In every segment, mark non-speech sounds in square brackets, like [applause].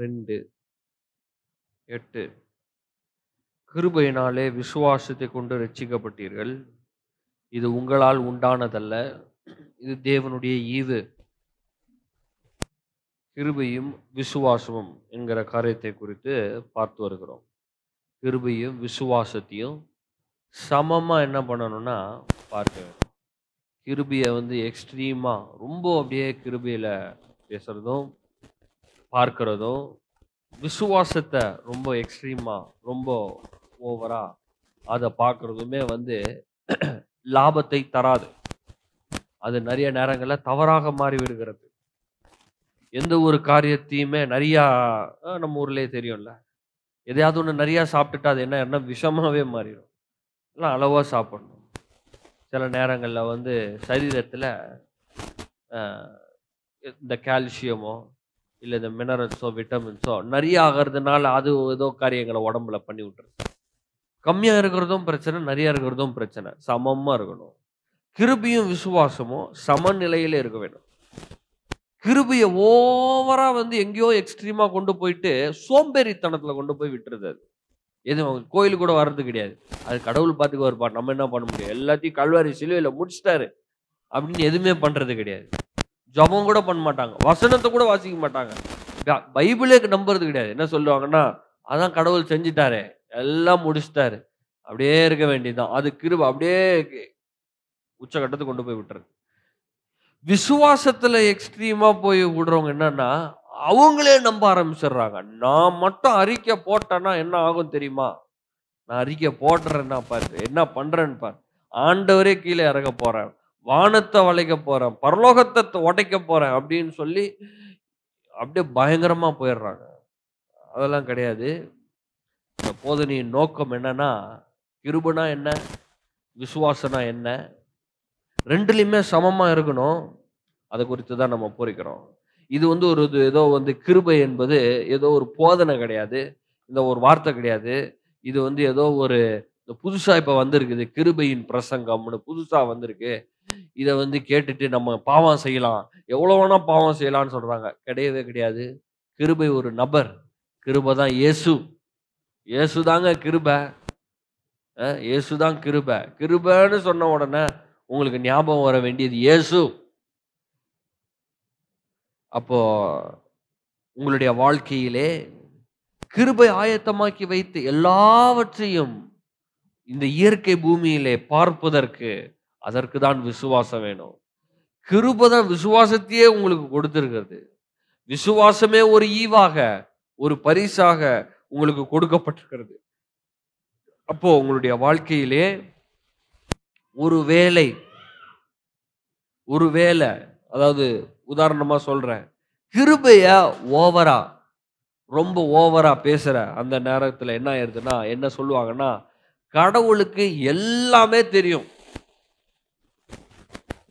ரெண்டு எட்டு கிருபையினாலே விசுவாசத்தை கொண்டு ரட்சிக்கப்பட்டீர்கள் இது உங்களால் உண்டானதல்ல இது தேவனுடைய ஈவு கிருபையும் விசுவாசமும் என்கிற காரியத்தை குறித்து பார்த்து வருகிறோம் கிருபையும் விசுவாசத்தையும் சமமாக என்ன பண்ணணும்னா பார்க்க வேண்டும் கிருபியை வந்து எக்ஸ்ட்ரீமாக ரொம்ப அப்படியே கிருபியில் பேசுகிறதும் பார்க்கிறதும் விசுவாசத்தை ரொம்ப எக்ஸ்ட்ரீமாக ரொம்ப ஓவராக அதை பார்க்குறதுமே வந்து லாபத்தை தராது அது நிறைய நேரங்களில் தவறாக மாறி விடுகிறது எந்த ஒரு காரியத்தையுமே நிறையா நம்ம ஊர்லேயே தெரியும்ல எதையாவது ஒன்று நிறையா சாப்பிட்டுட்டா அது என்ன என்ன விஷமாகவே மாறிடும் எல்லாம் அளவாக சாப்பிடணும் சில நேரங்களில் வந்து சரீரத்தில் இந்த கால்சியமோ இல்லை இந்த மினரல்ஸோ விட்டமின்ஸோ நிறைய ஆகிறதுனால அது ஏதோ காரியங்களை உடம்புல பண்ணி விட்டுருது கம்மியாக இருக்கிறதும் பிரச்சனை நிறையா இருக்கிறதும் பிரச்சனை சமமாக இருக்கணும் கிருபியும் விசுவாசமும் சமநிலையில் இருக்க வேணும் கிருபியை ஓவராக வந்து எங்கேயோ எக்ஸ்ட்ரீமாக கொண்டு போயிட்டு சோம்பேறித்தனத்தில் கொண்டு போய் விட்டுருது அது எதுவும் கோயிலுக்கு கூட வர்றது கிடையாது அது கடவுள் பார்த்துக்கு வருப்பார் நம்ம என்ன பண்ண முடியும் எல்லாத்தையும் கல்வாரி சிலுவையில் முடிச்சிட்டாரு அப்படின்னு எதுவுமே பண்ணுறது கிடையாது ஜபம் கூட பண்ண மாட்டாங்க வசனத்தை கூட வாசிக்க மாட்டாங்க பைபிளே நம்புறது கிடையாது என்ன சொல்லுவாங்கன்னா அதான் கடவுள் செஞ்சிட்டாரு எல்லாம் முடிச்சிட்டாரு அப்படியே இருக்க வேண்டியதுதான் அது கிருப அப்படியே உச்சகட்டத்தை கொண்டு போய் விட்டுறது விசுவாசத்துல எக்ஸ்ட்ரீமா போய் விடுறவங்க என்னன்னா அவங்களே நம்ப ஆரம்பிச்சிடுறாங்க நான் மட்டும் அறிக்கை போட்டேன்னா என்ன ஆகும் தெரியுமா நான் அறிக்கை போடுறேன்னா பாரு என்ன பண்றேன்னு பாரு ஆண்டவரே கீழே இறங்க போறேன் வானத்தை வளைக்க போகிறேன் பரலோகத்தை உடைக்க போகிறேன் அப்படின்னு சொல்லி அப்படியே பயங்கரமாக போயிடுறாங்க அதெல்லாம் கிடையாது இந்த போதனையின் நோக்கம் என்னன்னா கிருபனா என்ன விசுவாசனா என்ன ரெண்டுலேயுமே சமமாக இருக்கணும் அதை குறித்து தான் நம்ம பூரிக்கிறோம் இது வந்து ஒரு இது ஏதோ வந்து கிருபை என்பது ஏதோ ஒரு போதனை கிடையாது இந்த ஒரு வார்த்தை கிடையாது இது வந்து ஏதோ ஒரு இந்த புதுசாக இப்போ வந்திருக்குது கிருபையின் பிரசங்கம்னு புதுசாக வந்திருக்கு இதை வந்து கேட்டுட்டு நம்ம பாவம் செய்யலாம் எவ்வளோ வேணால் பாவம் செய்யலாம்னு சொல்கிறாங்க கிடையவே கிடையாது கிருபை ஒரு நபர் கிருபை தான் இயேசு இயேசு தாங்க கிருபை இயேசு தான் கிருபை கிருபைன்னு சொன்ன உடனே உங்களுக்கு ஞாபகம் வர வேண்டியது இயேசு அப்போ உங்களுடைய வாழ்க்கையிலே கிருபை ஆயத்தமாக்கி வைத்து எல்லாவற்றையும் இந்த இயற்கை பூமியிலே பார்ப்பதற்கு அதற்கு தான் விசுவாசம் வேணும் கிருபதான் விசுவாசத்தையே உங்களுக்கு கொடுத்துருக்கிறது விசுவாசமே ஒரு ஈவாக ஒரு பரிசாக உங்களுக்கு கொடுக்கப்பட்டிருக்கிறது அப்போ உங்களுடைய வாழ்க்கையிலே ஒரு வேலை ஒரு வேலை அதாவது உதாரணமா சொல்றேன் கிருபைய ஓவரா ரொம்ப ஓவரா பேசுற அந்த நேரத்துல என்ன ஆயிருதுன்னா என்ன சொல்லுவாங்கன்னா கடவுளுக்கு எல்லாமே தெரியும்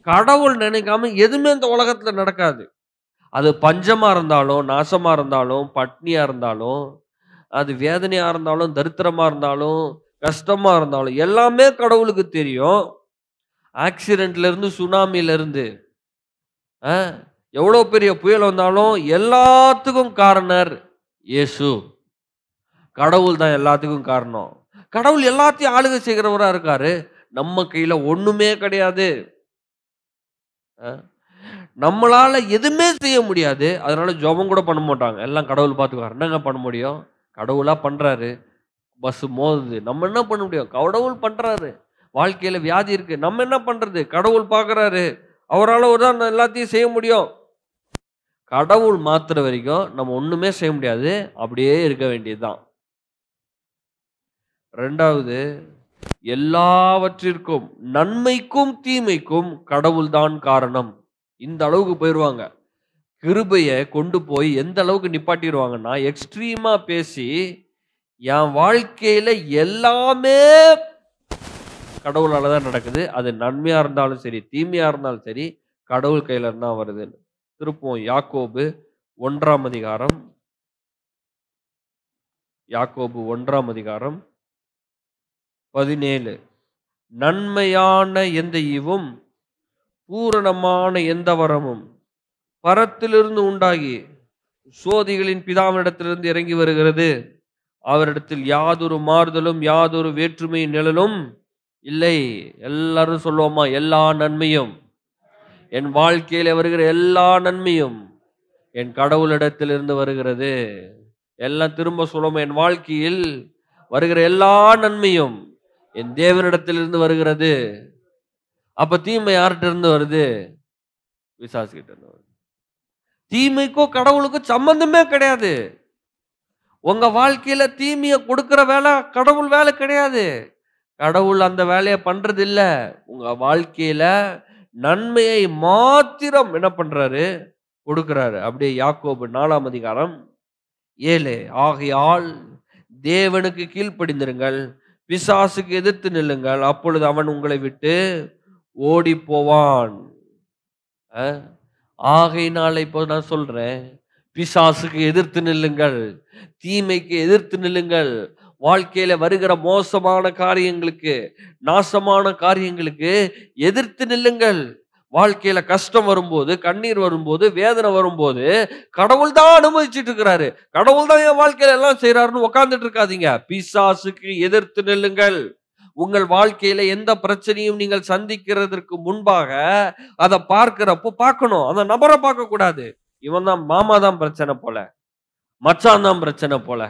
கடவுள் நினைக்காம எதுவுமே இந்த உலகத்தில் நடக்காது அது பஞ்சமாக இருந்தாலும் நாசமாக இருந்தாலும் பட்னியாக இருந்தாலும் அது வேதனையாக இருந்தாலும் தரித்திரமாக இருந்தாலும் கஷ்டமாக இருந்தாலும் எல்லாமே கடவுளுக்கு தெரியும் ஆக்சிடெண்ட்லேருந்து சுனாமிலேருந்து எவ்வளோ பெரிய புயல் வந்தாலும் எல்லாத்துக்கும் காரணர் இயேசு கடவுள் தான் எல்லாத்துக்கும் காரணம் கடவுள் எல்லாத்தையும் ஆளுகை செய்கிறவராக இருக்காரு நம்ம கையில் ஒன்றுமே கிடையாது நம்மளால் எதுவுமே செய்ய முடியாது அதனால் ஜபம் கூட பண்ண மாட்டாங்க எல்லாம் கடவுள் பார்த்துக்குவார் என்னங்க பண்ண முடியும் கடவுளாக பண்ணுறாரு பஸ்ஸு மோதுது நம்ம என்ன பண்ண முடியும் கடவுள் பண்ணுறாரு வாழ்க்கையில் வியாதி இருக்குது நம்ம என்ன பண்ணுறது கடவுள் பார்க்குறாரு அவரால் ஒரு தான் எல்லாத்தையும் செய்ய முடியும் கடவுள் மாத்துற வரைக்கும் நம்ம ஒன்றுமே செய்ய முடியாது அப்படியே இருக்க வேண்டியதுதான் ரெண்டாவது எல்லாவற்றிற்கும் நன்மைக்கும் தீமைக்கும் கடவுள்தான் காரணம் இந்த அளவுக்கு போயிடுவாங்க கிருபையை கொண்டு போய் எந்த அளவுக்கு நிப்பாட்டிடுவாங்கன்னா எக்ஸ்ட்ரீமாக பேசி என் வாழ்க்கையில் எல்லாமே கடவுளால் தான் நடக்குது அது நன்மையாக இருந்தாலும் சரி தீமையாக இருந்தாலும் சரி கடவுள் கையில் தான் வருதுன்னு திருப்போம் யாக்கோபு ஒன்றாம் அதிகாரம் யாக்கோபு ஒன்றாம் அதிகாரம் பதினேழு நன்மையான எந்த இவும் பூரணமான எந்த வரமும் பரத்திலிருந்து உண்டாகி சோதிகளின் பிதாவினிடத்திலிருந்து இறங்கி வருகிறது அவரிடத்தில் யாதொரு மாறுதலும் யாதொரு வேற்றுமை நிழலும் இல்லை எல்லாரும் சொல்லுவோமா எல்லா நன்மையும் என் வாழ்க்கையில் வருகிற எல்லா நன்மையும் என் கடவுளிடத்திலிருந்து வருகிறது எல்லாம் திரும்ப சொல்லுவோம் என் வாழ்க்கையில் வருகிற எல்லா நன்மையும் என் தேவனிடத்திலிருந்து வருகிறது அப்ப தீமை யார்கிட்ட இருந்து வருது விசாசு கிட்ட இருந்து வருது தீமைக்கும் கடவுளுக்கும் சம்பந்தமே கிடையாது உங்க வாழ்க்கையில தீமையை கொடுக்கிற வேலை கடவுள் வேலை கிடையாது கடவுள் அந்த வேலையை பண்றது இல்ல உங்க வாழ்க்கையில நன்மையை மாத்திரம் என்ன பண்றாரு கொடுக்கிறாரு அப்படியே யாக்கோபு நாலாம் அதிகாரம் ஏழு ஆகையால் தேவனுக்கு கீழ்ப்படிந்திருங்கள் பிசாசுக்கு எதிர்த்து நில்லுங்கள் அப்பொழுது அவன் உங்களை விட்டு ஓடி போவான் ஆகையினால இப்போ நான் சொல்றேன் பிசாசுக்கு எதிர்த்து நில்லுங்கள் தீமைக்கு எதிர்த்து நில்லுங்கள் வாழ்க்கையில வருகிற மோசமான காரியங்களுக்கு நாசமான காரியங்களுக்கு எதிர்த்து நில்லுங்கள் வாழ்க்கையில கஷ்டம் வரும்போது கண்ணீர் வரும்போது வேதனை வரும்போது கடவுள் தான் அனுமதிச்சுட்டு இருக்கிறாரு கடவுள் தான் என் வாழ்க்கையில எல்லாம் செய்யறாருன்னு உட்காந்துட்டு இருக்காதீங்க பிசாசுக்கு எதிர்த்து நெல்லுங்கள் உங்கள் வாழ்க்கையில எந்த பிரச்சனையும் நீங்கள் சந்திக்கிறதற்கு முன்பாக அதை பார்க்கிறப்போ பார்க்கணும் அந்த நபரை பார்க்க கூடாது இவன் தான் மாமா தான் பிரச்சனை போல மச்சான் தான் பிரச்சனை போல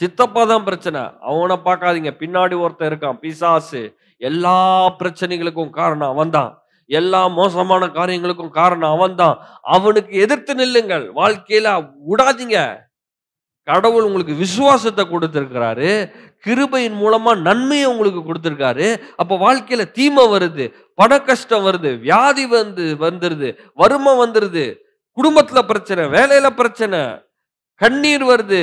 சித்தப்பா தான் பிரச்சனை அவனை பார்க்காதீங்க பின்னாடி ஒருத்தர் இருக்கான் பிசாசு எல்லா பிரச்சனைகளுக்கும் காரணம் அவன் தான் எல்லா மோசமான காரியங்களுக்கும் காரணம் அவன்தான் அவனுக்கு எதிர்த்து நில்லுங்கள் வாழ்க்கையில விடாதீங்க கடவுள் உங்களுக்கு விசுவாசத்தை கொடுத்துருக்கிறாரு கிருபையின் மூலமா நன்மையை உங்களுக்கு கொடுத்துருக்காரு அப்போ வாழ்க்கையில தீமை வருது பண கஷ்டம் வருது வியாதி வந்து வந்துருது வறுமை வந்துருது குடும்பத்துல பிரச்சனை வேலையில பிரச்சனை கண்ணீர் வருது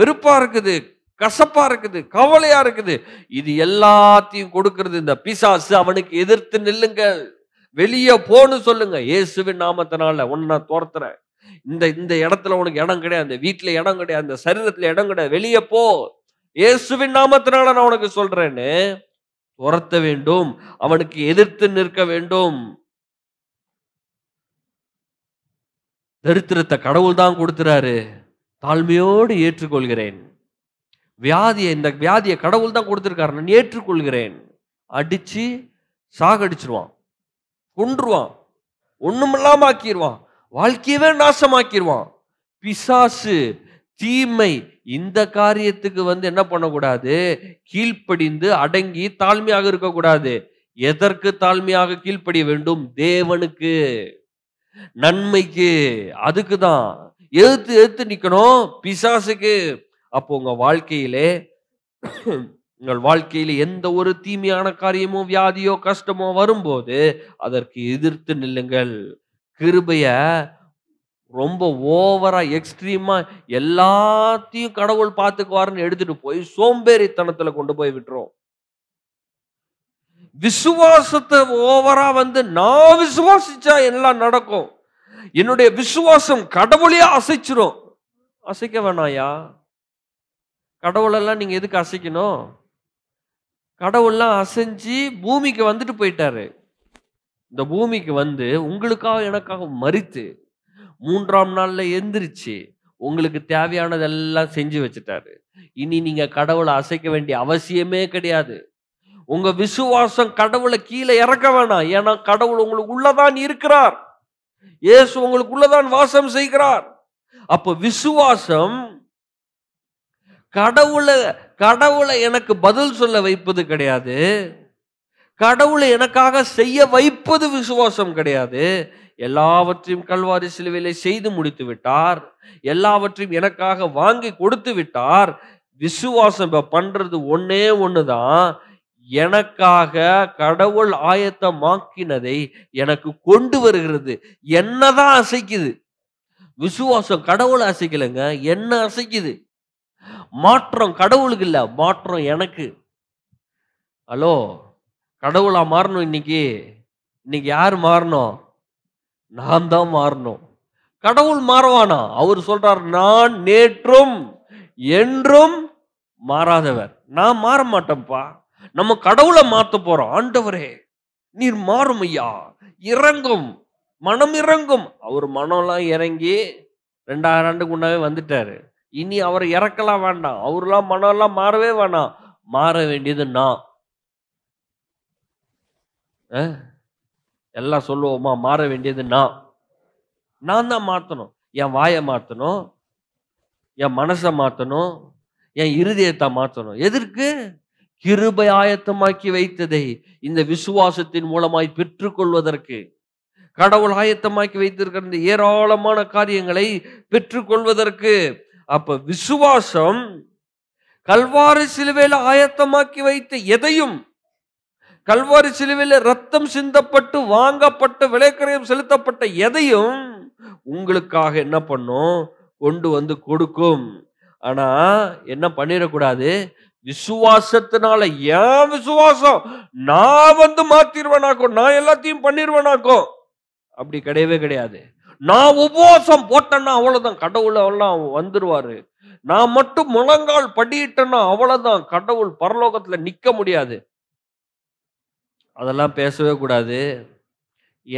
வெறுப்பா இருக்குது கசப்பா இருக்குது கவலையா இருக்குது இது எல்லாத்தையும் கொடுக்கறது இந்த பிசாசு அவனுக்கு எதிர்த்து நில்லுங்கள் வெளியே போன்னு சொல்லுங்க இயேசுவின் நாமத்தினால உன்னை நான் துரத்துறேன் இந்த இந்த இடத்துல உனக்கு இடம் கிடையாது அந்த வீட்டுல இடம் கிடையாது அந்த சரீரத்துல இடம் கிடையாது வெளியே போ இயேசுவின் நாமத்தினால நான் உனக்கு சொல்றேன்னு துரத்த வேண்டும் அவனுக்கு எதிர்த்து நிற்க வேண்டும் தரித்திரத்தை கடவுள் தான் கொடுத்துறாரு தாழ்மையோடு ஏற்றுக்கொள்கிறேன் வியாதியை இந்த வியாதியை கடவுள் தான் கொடுத்துருக்காரு நான் ஏற்றுக்கொள்கிறேன் அடிச்சு சாகடிச்சிருவான் கொன்றுவான் ஒண்ணுமில்லாம ஆக்கிடுவான் வாழ்க்கையவே நாசமாக்கிடுவான் பிசாசு தீமை இந்த காரியத்துக்கு வந்து என்ன பண்ணக்கூடாது கீழ்ப்படிந்து அடங்கி தாழ்மையாக இருக்கக்கூடாது எதற்கு தாழ்மையாக கீழ்ப்படிய வேண்டும் தேவனுக்கு நன்மைக்கு அதுக்கு தான் எழுத்து எழுத்து நிக்கணும் பிசாசுக்கு அப்போ உங்க வாழ்க்கையிலே உங்கள் வாழ்க்கையில் எந்த ஒரு தீமையான காரியமோ வியாதியோ கஷ்டமோ வரும்போது அதற்கு எதிர்த்து நில்லுங்கள் கிருபைய ரொம்ப ஓவரா எக்ஸ்ட்ரீமா எல்லாத்தையும் கடவுள் பார்த்துக்குவாருன்னு எடுத்துட்டு போய் சோம்பேறித்தனத்துல கொண்டு போய் விட்டுரும் விசுவாசத்தை ஓவரா வந்து நான் விசுவாசிச்சா எல்லாம் நடக்கும் என்னுடைய விசுவாசம் கடவுளையே அசைச்சிரும் அசைக்க வேணாயா கடவுளெல்லாம் நீங்க எதுக்கு அசைக்கணும் கடவுள்லாம் அசைஞ்சு பூமிக்கு வந்துட்டு போயிட்டாரு இந்த பூமிக்கு வந்து உங்களுக்காக எனக்காக மறித்து மூன்றாம் நாள்ல எந்திரிச்சு உங்களுக்கு தேவையானதெல்லாம் செஞ்சு வச்சுட்டாரு இனி நீங்க கடவுளை அசைக்க வேண்டிய அவசியமே கிடையாது உங்க விசுவாசம் கடவுளை கீழே இறக்க வேணாம் ஏன்னா கடவுள் உங்களுக்கு உள்ளதான் இருக்கிறார் இயேசு உள்ளதான் வாசம் செய்கிறார் அப்போ விசுவாசம் கடவுளை கடவுளை எனக்கு பதில் சொல்ல வைப்பது கிடையாது கடவுளை எனக்காக செய்ய வைப்பது விசுவாசம் கிடையாது எல்லாவற்றையும் கல்வாரி சிலுவையிலே செய்து முடித்து விட்டார் எல்லாவற்றையும் எனக்காக வாங்கி கொடுத்து விட்டார் விசுவாசம் இப்போ பண்ணுறது ஒன்றே ஒன்று தான் எனக்காக கடவுள் ஆயத்தமாக்கினதை எனக்கு கொண்டு வருகிறது என்னதான் அசைக்குது விசுவாசம் கடவுளை அசைக்கலைங்க என்ன அசைக்குது மாற்றம் கடவுளுக்கு இல்லை மாற்றம் எனக்கு ஹலோ கடவுளாக மாறணும் இன்னைக்கு இன்னைக்கு யார் மாறணும் நான் தான் மாறணும் கடவுள் மாறுவானா அவர் சொல்றார் நான் நேற்றும் என்றும் மாறாதவர் நான் மாற மாட்டேன்ப்பா நம்ம கடவுளை மாத்த போறோம் ஆண்டவரே நீர் மாறும் ஐயா இறங்கும் மனம் இறங்கும் அவர் மனம்லாம் இறங்கி ரெண்டாயிரம் ஆண்டுக்கு முன்னாவே வந்துட்டாரு இனி அவரை இறக்கலாம் வேண்டாம் அவர்லாம் மனம்லாம் மாறவே வேணாம் மாற வேண்டியது நான் எல்லாம் சொல்லுவோமா மாற வேண்டியது நான் நான் தான் மாற்றணும் என் வாயை மாற்றணும் என் மனசை மாற்றணும் என் இருதயத்தை மாற்றணும் எதற்கு கிருபை ஆயத்தமாக்கி வைத்ததை இந்த விசுவாசத்தின் மூலமாய் பெற்றுக்கொள்வதற்கு கடவுள் ஆயத்தமாக்கி வைத்திருக்கிற இந்த ஏராளமான காரியங்களை பெற்றுக்கொள்வதற்கு அப்ப விசுவாசம் கல்வாரி சிலுவையில் ஆயத்தமாக்கி வைத்த எதையும் கல்வாரி சிலுவையில் ரத்தம் சிந்தப்பட்டு வாங்கப்பட்டு விலைக்கரையும் செலுத்தப்பட்ட எதையும் உங்களுக்காக என்ன பண்ணும் கொண்டு வந்து கொடுக்கும் ஆனா என்ன பண்ணிடக்கூடாது விசுவாசத்தினால ஏன் விசுவாசம் நான் வந்து மாத்திருவேனாக்கும் நான் எல்லாத்தையும் பண்ணிடுவேனாக்கும் அப்படி கிடையவே கிடையாது நான் உபவாசம் போட்டேன்னா அவ்வளோதான் கடவுள் எல்லாம் வந்துடுவார் நான் மட்டும் முழங்கால் படியிட்டேன்னா அவ்வளோதான் கடவுள் பரலோகத்தில் நிற்க முடியாது அதெல்லாம் பேசவே கூடாது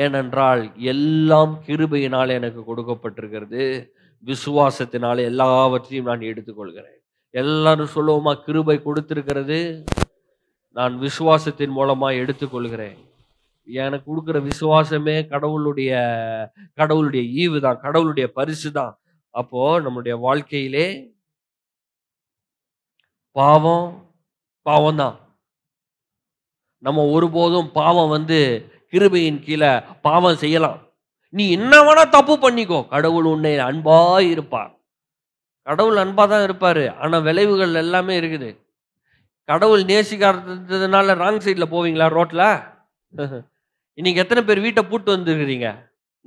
ஏனென்றால் எல்லாம் கிருபையினால் எனக்கு கொடுக்கப்பட்டிருக்கிறது விசுவாசத்தினால எல்லாவற்றையும் நான் எடுத்துக்கொள்கிறேன் எல்லாரும் சொல்லுவோமா கிருபை கொடுத்திருக்கிறது நான் விசுவாசத்தின் மூலமாக எடுத்துக்கொள்கிறேன் எனக்கு கொடுக்குற விசுவாசமே கடவுளுடைய கடவுளுடைய ஈவு தான் கடவுளுடைய பரிசு தான் அப்போ நம்மளுடைய வாழ்க்கையிலே பாவம் பாவம் தான் நம்ம ஒருபோதும் பாவம் வந்து கிருபையின் கீழே பாவம் செய்யலாம் நீ என்ன வேணா தப்பு பண்ணிக்கோ கடவுள் உன்னை அன்பா இருப்பார் கடவுள் அன்பா தான் இருப்பாரு ஆனா விளைவுகள் எல்லாமே இருக்குது கடவுள் நேசிக்காததுனால ராங் சைட்ல போவீங்களா ரோட்ல [laughs] இன்னைக்கு எத்தனை பேர் வீட்டை பூட்டு வந்துருக்கிறீங்க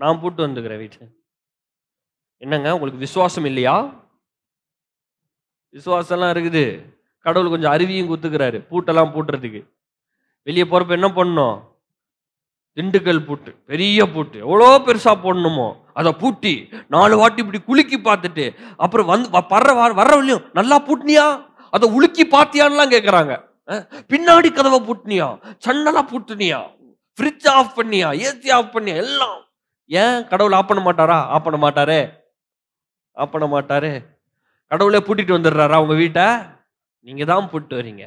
நான் பூட்டு வந்துக்கிறேன் வீட்டை என்னங்க உங்களுக்கு விசுவாசம் இல்லையா விசுவாசம்லாம் இருக்குது கடவுள் கொஞ்சம் அருவியும் குத்துக்கிறாரு பூட்டெல்லாம் பூட்டுறதுக்கு வெளியே போகிறப்ப என்ன பண்ணும் திண்டுக்கல் பூட்டு பெரிய பூட்டு எவ்வளோ பெருசாக போடணுமோ அதை பூட்டி நாலு வாட்டி இப்படி குலுக்கி பார்த்துட்டு அப்புறம் வந்து வர்ற வர்ற வழியும் நல்லா பூட்டினியா அதை உலுக்கி பார்த்தியான்லாம் கேட்குறாங்க பின்னாடி கதவை பூட்டினியா சன்னலாக பூட்டினியா ஃப்ரிட்ஜ் ஆஃப் பண்ணியா ஏசி ஆஃப் பண்ணியா எல்லாம் ஏன் கடவுள் ஆஃப் பண்ண மாட்டாரா ஆஃப் பண்ண மாட்டாரே ஆஃப் பண்ண மாட்டாரு கடவுளே பூட்டிட்டு வந்துடுறாரா உங்க வீட்டை நீங்க தான் போட்டு வரீங்க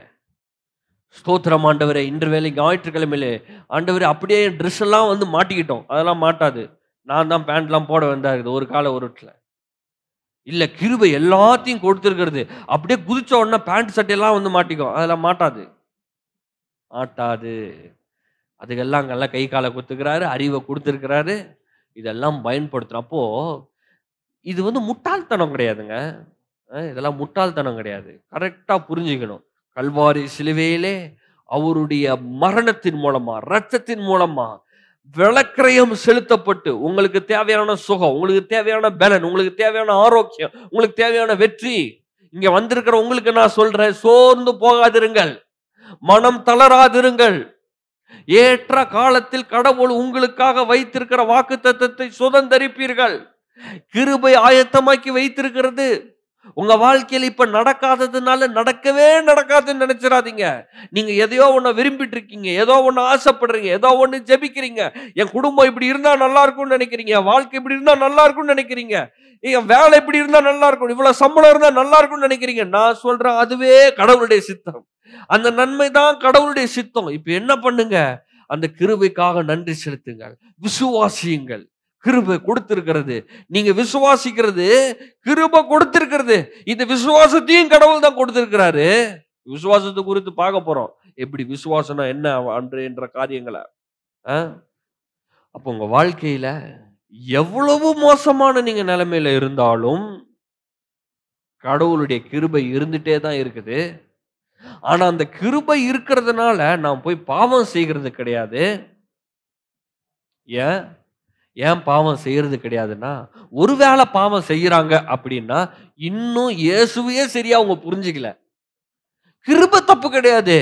ஸ்தோத்திரம் ஆண்டவரே இன்று வேலை ஞாயிற்றுக்கிழமையிலே ஆண்டவர் அப்படியே ட்ரெஸ் எல்லாம் வந்து மாட்டிக்கிட்டோம் அதெல்லாம் மாட்டாது நான் தான் பேண்ட்லாம் போட வேண்டாம் இருக்குது ஒரு காலை ஒரு வீட்டில் இல்லை கிருபை எல்லாத்தையும் கொடுத்துருக்கிறது அப்படியே குதிச்ச உடனே பேண்ட் சட்டையெல்லாம் வந்து மாட்டிக்கும் அதெல்லாம் மாட்டாது மாட்டாது அதுக்கெல்லாம் அங்கெல்லாம் கை காலை குத்துக்கிறாரு அறிவை கொடுத்துருக்கிறாரு இதெல்லாம் பயன்படுத்துகிறப்போ இது வந்து முட்டாள்தனம் கிடையாதுங்க இதெல்லாம் முட்டாள்தனம் கிடையாது கரெக்டாக புரிஞ்சுக்கணும் கல்வாரி சிலுவையிலே அவருடைய மரணத்தின் மூலமா ரத்தத்தின் மூலமா விளக்கிரயம் செலுத்தப்பட்டு உங்களுக்கு தேவையான சுகம் உங்களுக்கு தேவையான பலன் உங்களுக்கு தேவையான ஆரோக்கியம் உங்களுக்கு தேவையான வெற்றி இங்க வந்திருக்கிற உங்களுக்கு நான் சொல்றேன் சோர்ந்து போகாதிருங்கள் மனம் தளராதிருங்கள் ஏற்ற காலத்தில் கடவுள் உங்களுக்காக வைத்திருக்கிற வாக்கு தத்துவத்தை சுதந்திரிப்பீர்கள் கிருபை ஆயத்தமாக்கி வைத்திருக்கிறது உங்க வாழ்க்கையில் இப்ப நடக்காததுனால நடக்கவே நடக்காதுன்னு நினைச்சிடாதீங்க நீங்க எதையோ ஒன்று விரும்பிட்டு இருக்கீங்க ஏதோ ஒன்று ஆசைப்படுறீங்க ஏதோ ஒன்று ஜெபிக்கிறீங்க என் குடும்பம் இப்படி இருந்தா நல்லா இருக்கும்னு நினைக்கிறீங்க என் வாழ்க்கை இப்படி இருந்தா நல்லா இருக்கும்னு நினைக்கிறீங்க என் வேலை இப்படி இருந்தா நல்லா இருக்கும் இவ்வளவு சம்பளம் இருந்தா நல்லா இருக்கும்னு நினைக்கிறீங்க நான் சொல்றேன் அதுவே கடவுளுடைய சித்தம் அந்த நன்மை தான் கடவுளுடைய சித்தம் இப்ப என்ன பண்ணுங்க அந்த கிருவைக்காக நன்றி செலுத்துங்கள் விசுவாசியுங்கள் கிருபை கொடுத்திருக்கிறது நீங்க விசுவாசிக்கிறது கிருபை கொடுத்திருக்கிறது இந்த விசுவாசத்தையும் கடவுள் தான் கொடுத்திருக்கிறாரு விசுவாசத்தை குறித்து பார்க்க போறோம் எப்படி விசுவாசம்னா என்ன அன்று என்ற காரியங்களை அப்போ உங்க வாழ்க்கையில எவ்வளவு மோசமான நீங்க நிலைமையில இருந்தாலும் கடவுளுடைய கிருபை இருந்துட்டே தான் இருக்குது ஆனா அந்த கிருபை இருக்கிறதுனால நான் போய் பாவம் செய்கிறது கிடையாது ஏன் ஏன் பாவம் செய்யறது கிடையாதுன்னா ஒருவேளை பாவம் செய்யறாங்க அப்படின்னா இன்னும் இயேசுவையே சரியா அவங்க புரிஞ்சுக்கல கிருப தப்பு கிடையாது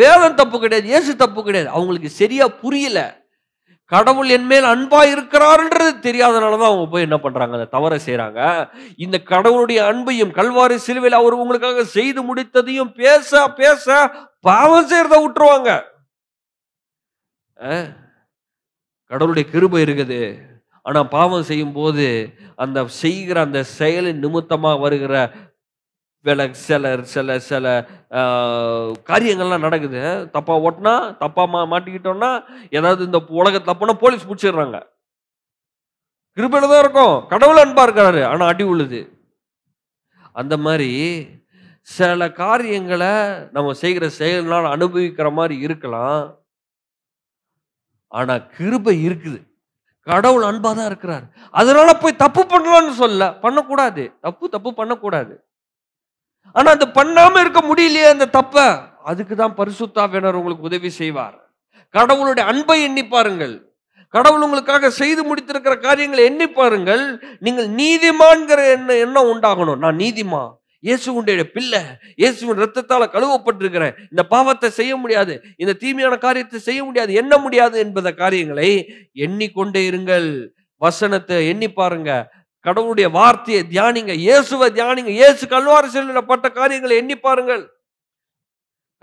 வேதம் தப்பு கிடையாது இயேசு தப்பு கிடையாது அவங்களுக்கு சரியா புரியல கடவுள் என்மேல் அன்பா இருக்கிறாருன்றது தெரியாதனால தான் அவங்க போய் என்ன பண்றாங்க அதை தவற செய்யறாங்க இந்த கடவுளுடைய அன்பையும் கல்வாரி சிலுவையில் அவர் உங்களுக்காக செய்து முடித்ததையும் பேச பேச பாவம் செய்யறத விட்டுருவாங்க கடவுளுடைய கிருபை இருக்குது ஆனால் பாவம் செய்யும் போது அந்த செய்கிற அந்த செயலின் நிமித்தமாக வருகிற வில சில சில சில காரியங்கள்லாம் நடக்குது தப்பாக ஓட்டினா தப்பாக மா மாட்டிக்கிட்டோன்னா ஏதாவது இந்த உலக தப்புனா போலீஸ் பிடிச்சிடுறாங்க கிருபையில் தான் இருக்கும் கடவுள் அன்பாக இருக்கிறாரு ஆனால் அடி உழுது அந்த மாதிரி சில காரியங்களை நம்ம செய்கிற செயல்னால் அனுபவிக்கிற மாதிரி இருக்கலாம் ஆனால் கிருபை இருக்குது கடவுள் அன்பாக தான் இருக்கிறார் அதனால போய் தப்பு பண்ணலான்னு சொல்ல பண்ணக்கூடாது தப்பு தப்பு பண்ணக்கூடாது ஆனால் அது பண்ணாமல் இருக்க முடியலையே அந்த தப்பை அதுக்கு தான் பரிசுத்தா வேணர் உங்களுக்கு உதவி செய்வார் கடவுளுடைய அன்பை எண்ணி பாருங்கள் கடவுள் உங்களுக்காக செய்து முடித்திருக்கிற காரியங்களை எண்ணி பாருங்கள் நீங்கள் நீதிமான்கிற என்ன எண்ணம் உண்டாகணும் நான் நீதிமா இயேசுடைய பிள்ளை இயேசுவின் ரத்தத்தால் கழுவப்பட்டிருக்கிறேன் இந்த பாவத்தை செய்ய முடியாது இந்த தீமையான காரியத்தை செய்ய முடியாது எண்ண முடியாது என்பத காரியங்களை எண்ணிக்கொண்டே இருங்கள் வசனத்தை எண்ணி பாருங்க கடவுளுடைய வார்த்தையை தியானிங்க இயேசுவை தியானிங்க இயேசு கல்வாரி செல்லப்பட்ட காரியங்களை எண்ணி பாருங்கள்